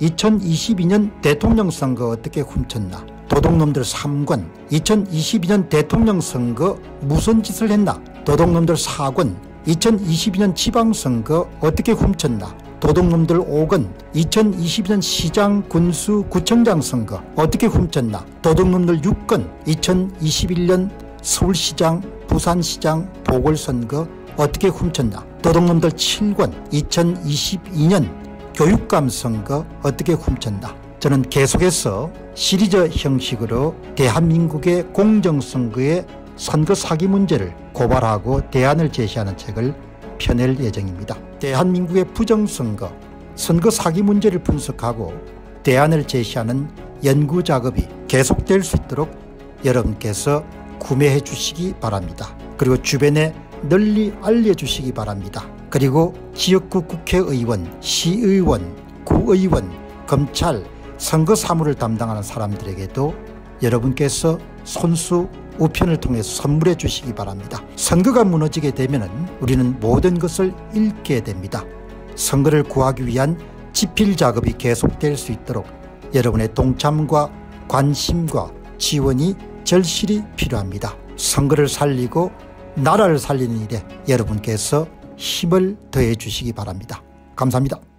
2022년 대통령 선거 어떻게 훔쳤나 도둑놈들 3권 2022년 대통령 선거 무슨 짓을 했나 도둑놈들 4권 2022년 지방선거 어떻게 훔쳤나 도둑놈들 5권 2022년 시장 군수 구청장 선거 어떻게 훔쳤나 도둑놈들 6권 2021년 서울시장 부산시장 보궐선거 어떻게 훔쳤나 도둑놈들 7권 2022년 교육 감성과 어떻게 훔쳤나 저는 계속해서 시리즈 형식으로 대한민국의 공정선거의 선거 사기 문제를 고발하고 대안을 제시하는 책을 펴낼 예정입니다. 대한민국의 부정선거, 선거 사기 문제를 분석하고 대안을 제시하는 연구 작업이 계속될 수 있도록 여러분께서 구매해 주시기 바랍니다. 그리고 주변에 널리 알려주시기 바랍니다. 그리고 지역구 국회의원, 시의원, 구의원, 검찰, 선거 사무를 담당하는 사람들에게도 여러분께서 손수 우편을 통해 선물해 주시기 바랍니다. 선거가 무너지게 되면 우리는 모든 것을 잃게 됩니다. 선거를 구하기 위한 지필 작업이 계속될 수 있도록 여러분의 동참과 관심과 지원이 절실히 필요합니다. 선거를 살리고 나라를 살리는 일에 여러분께서 힘을 더해 주시기 바랍니다. 감사합니다.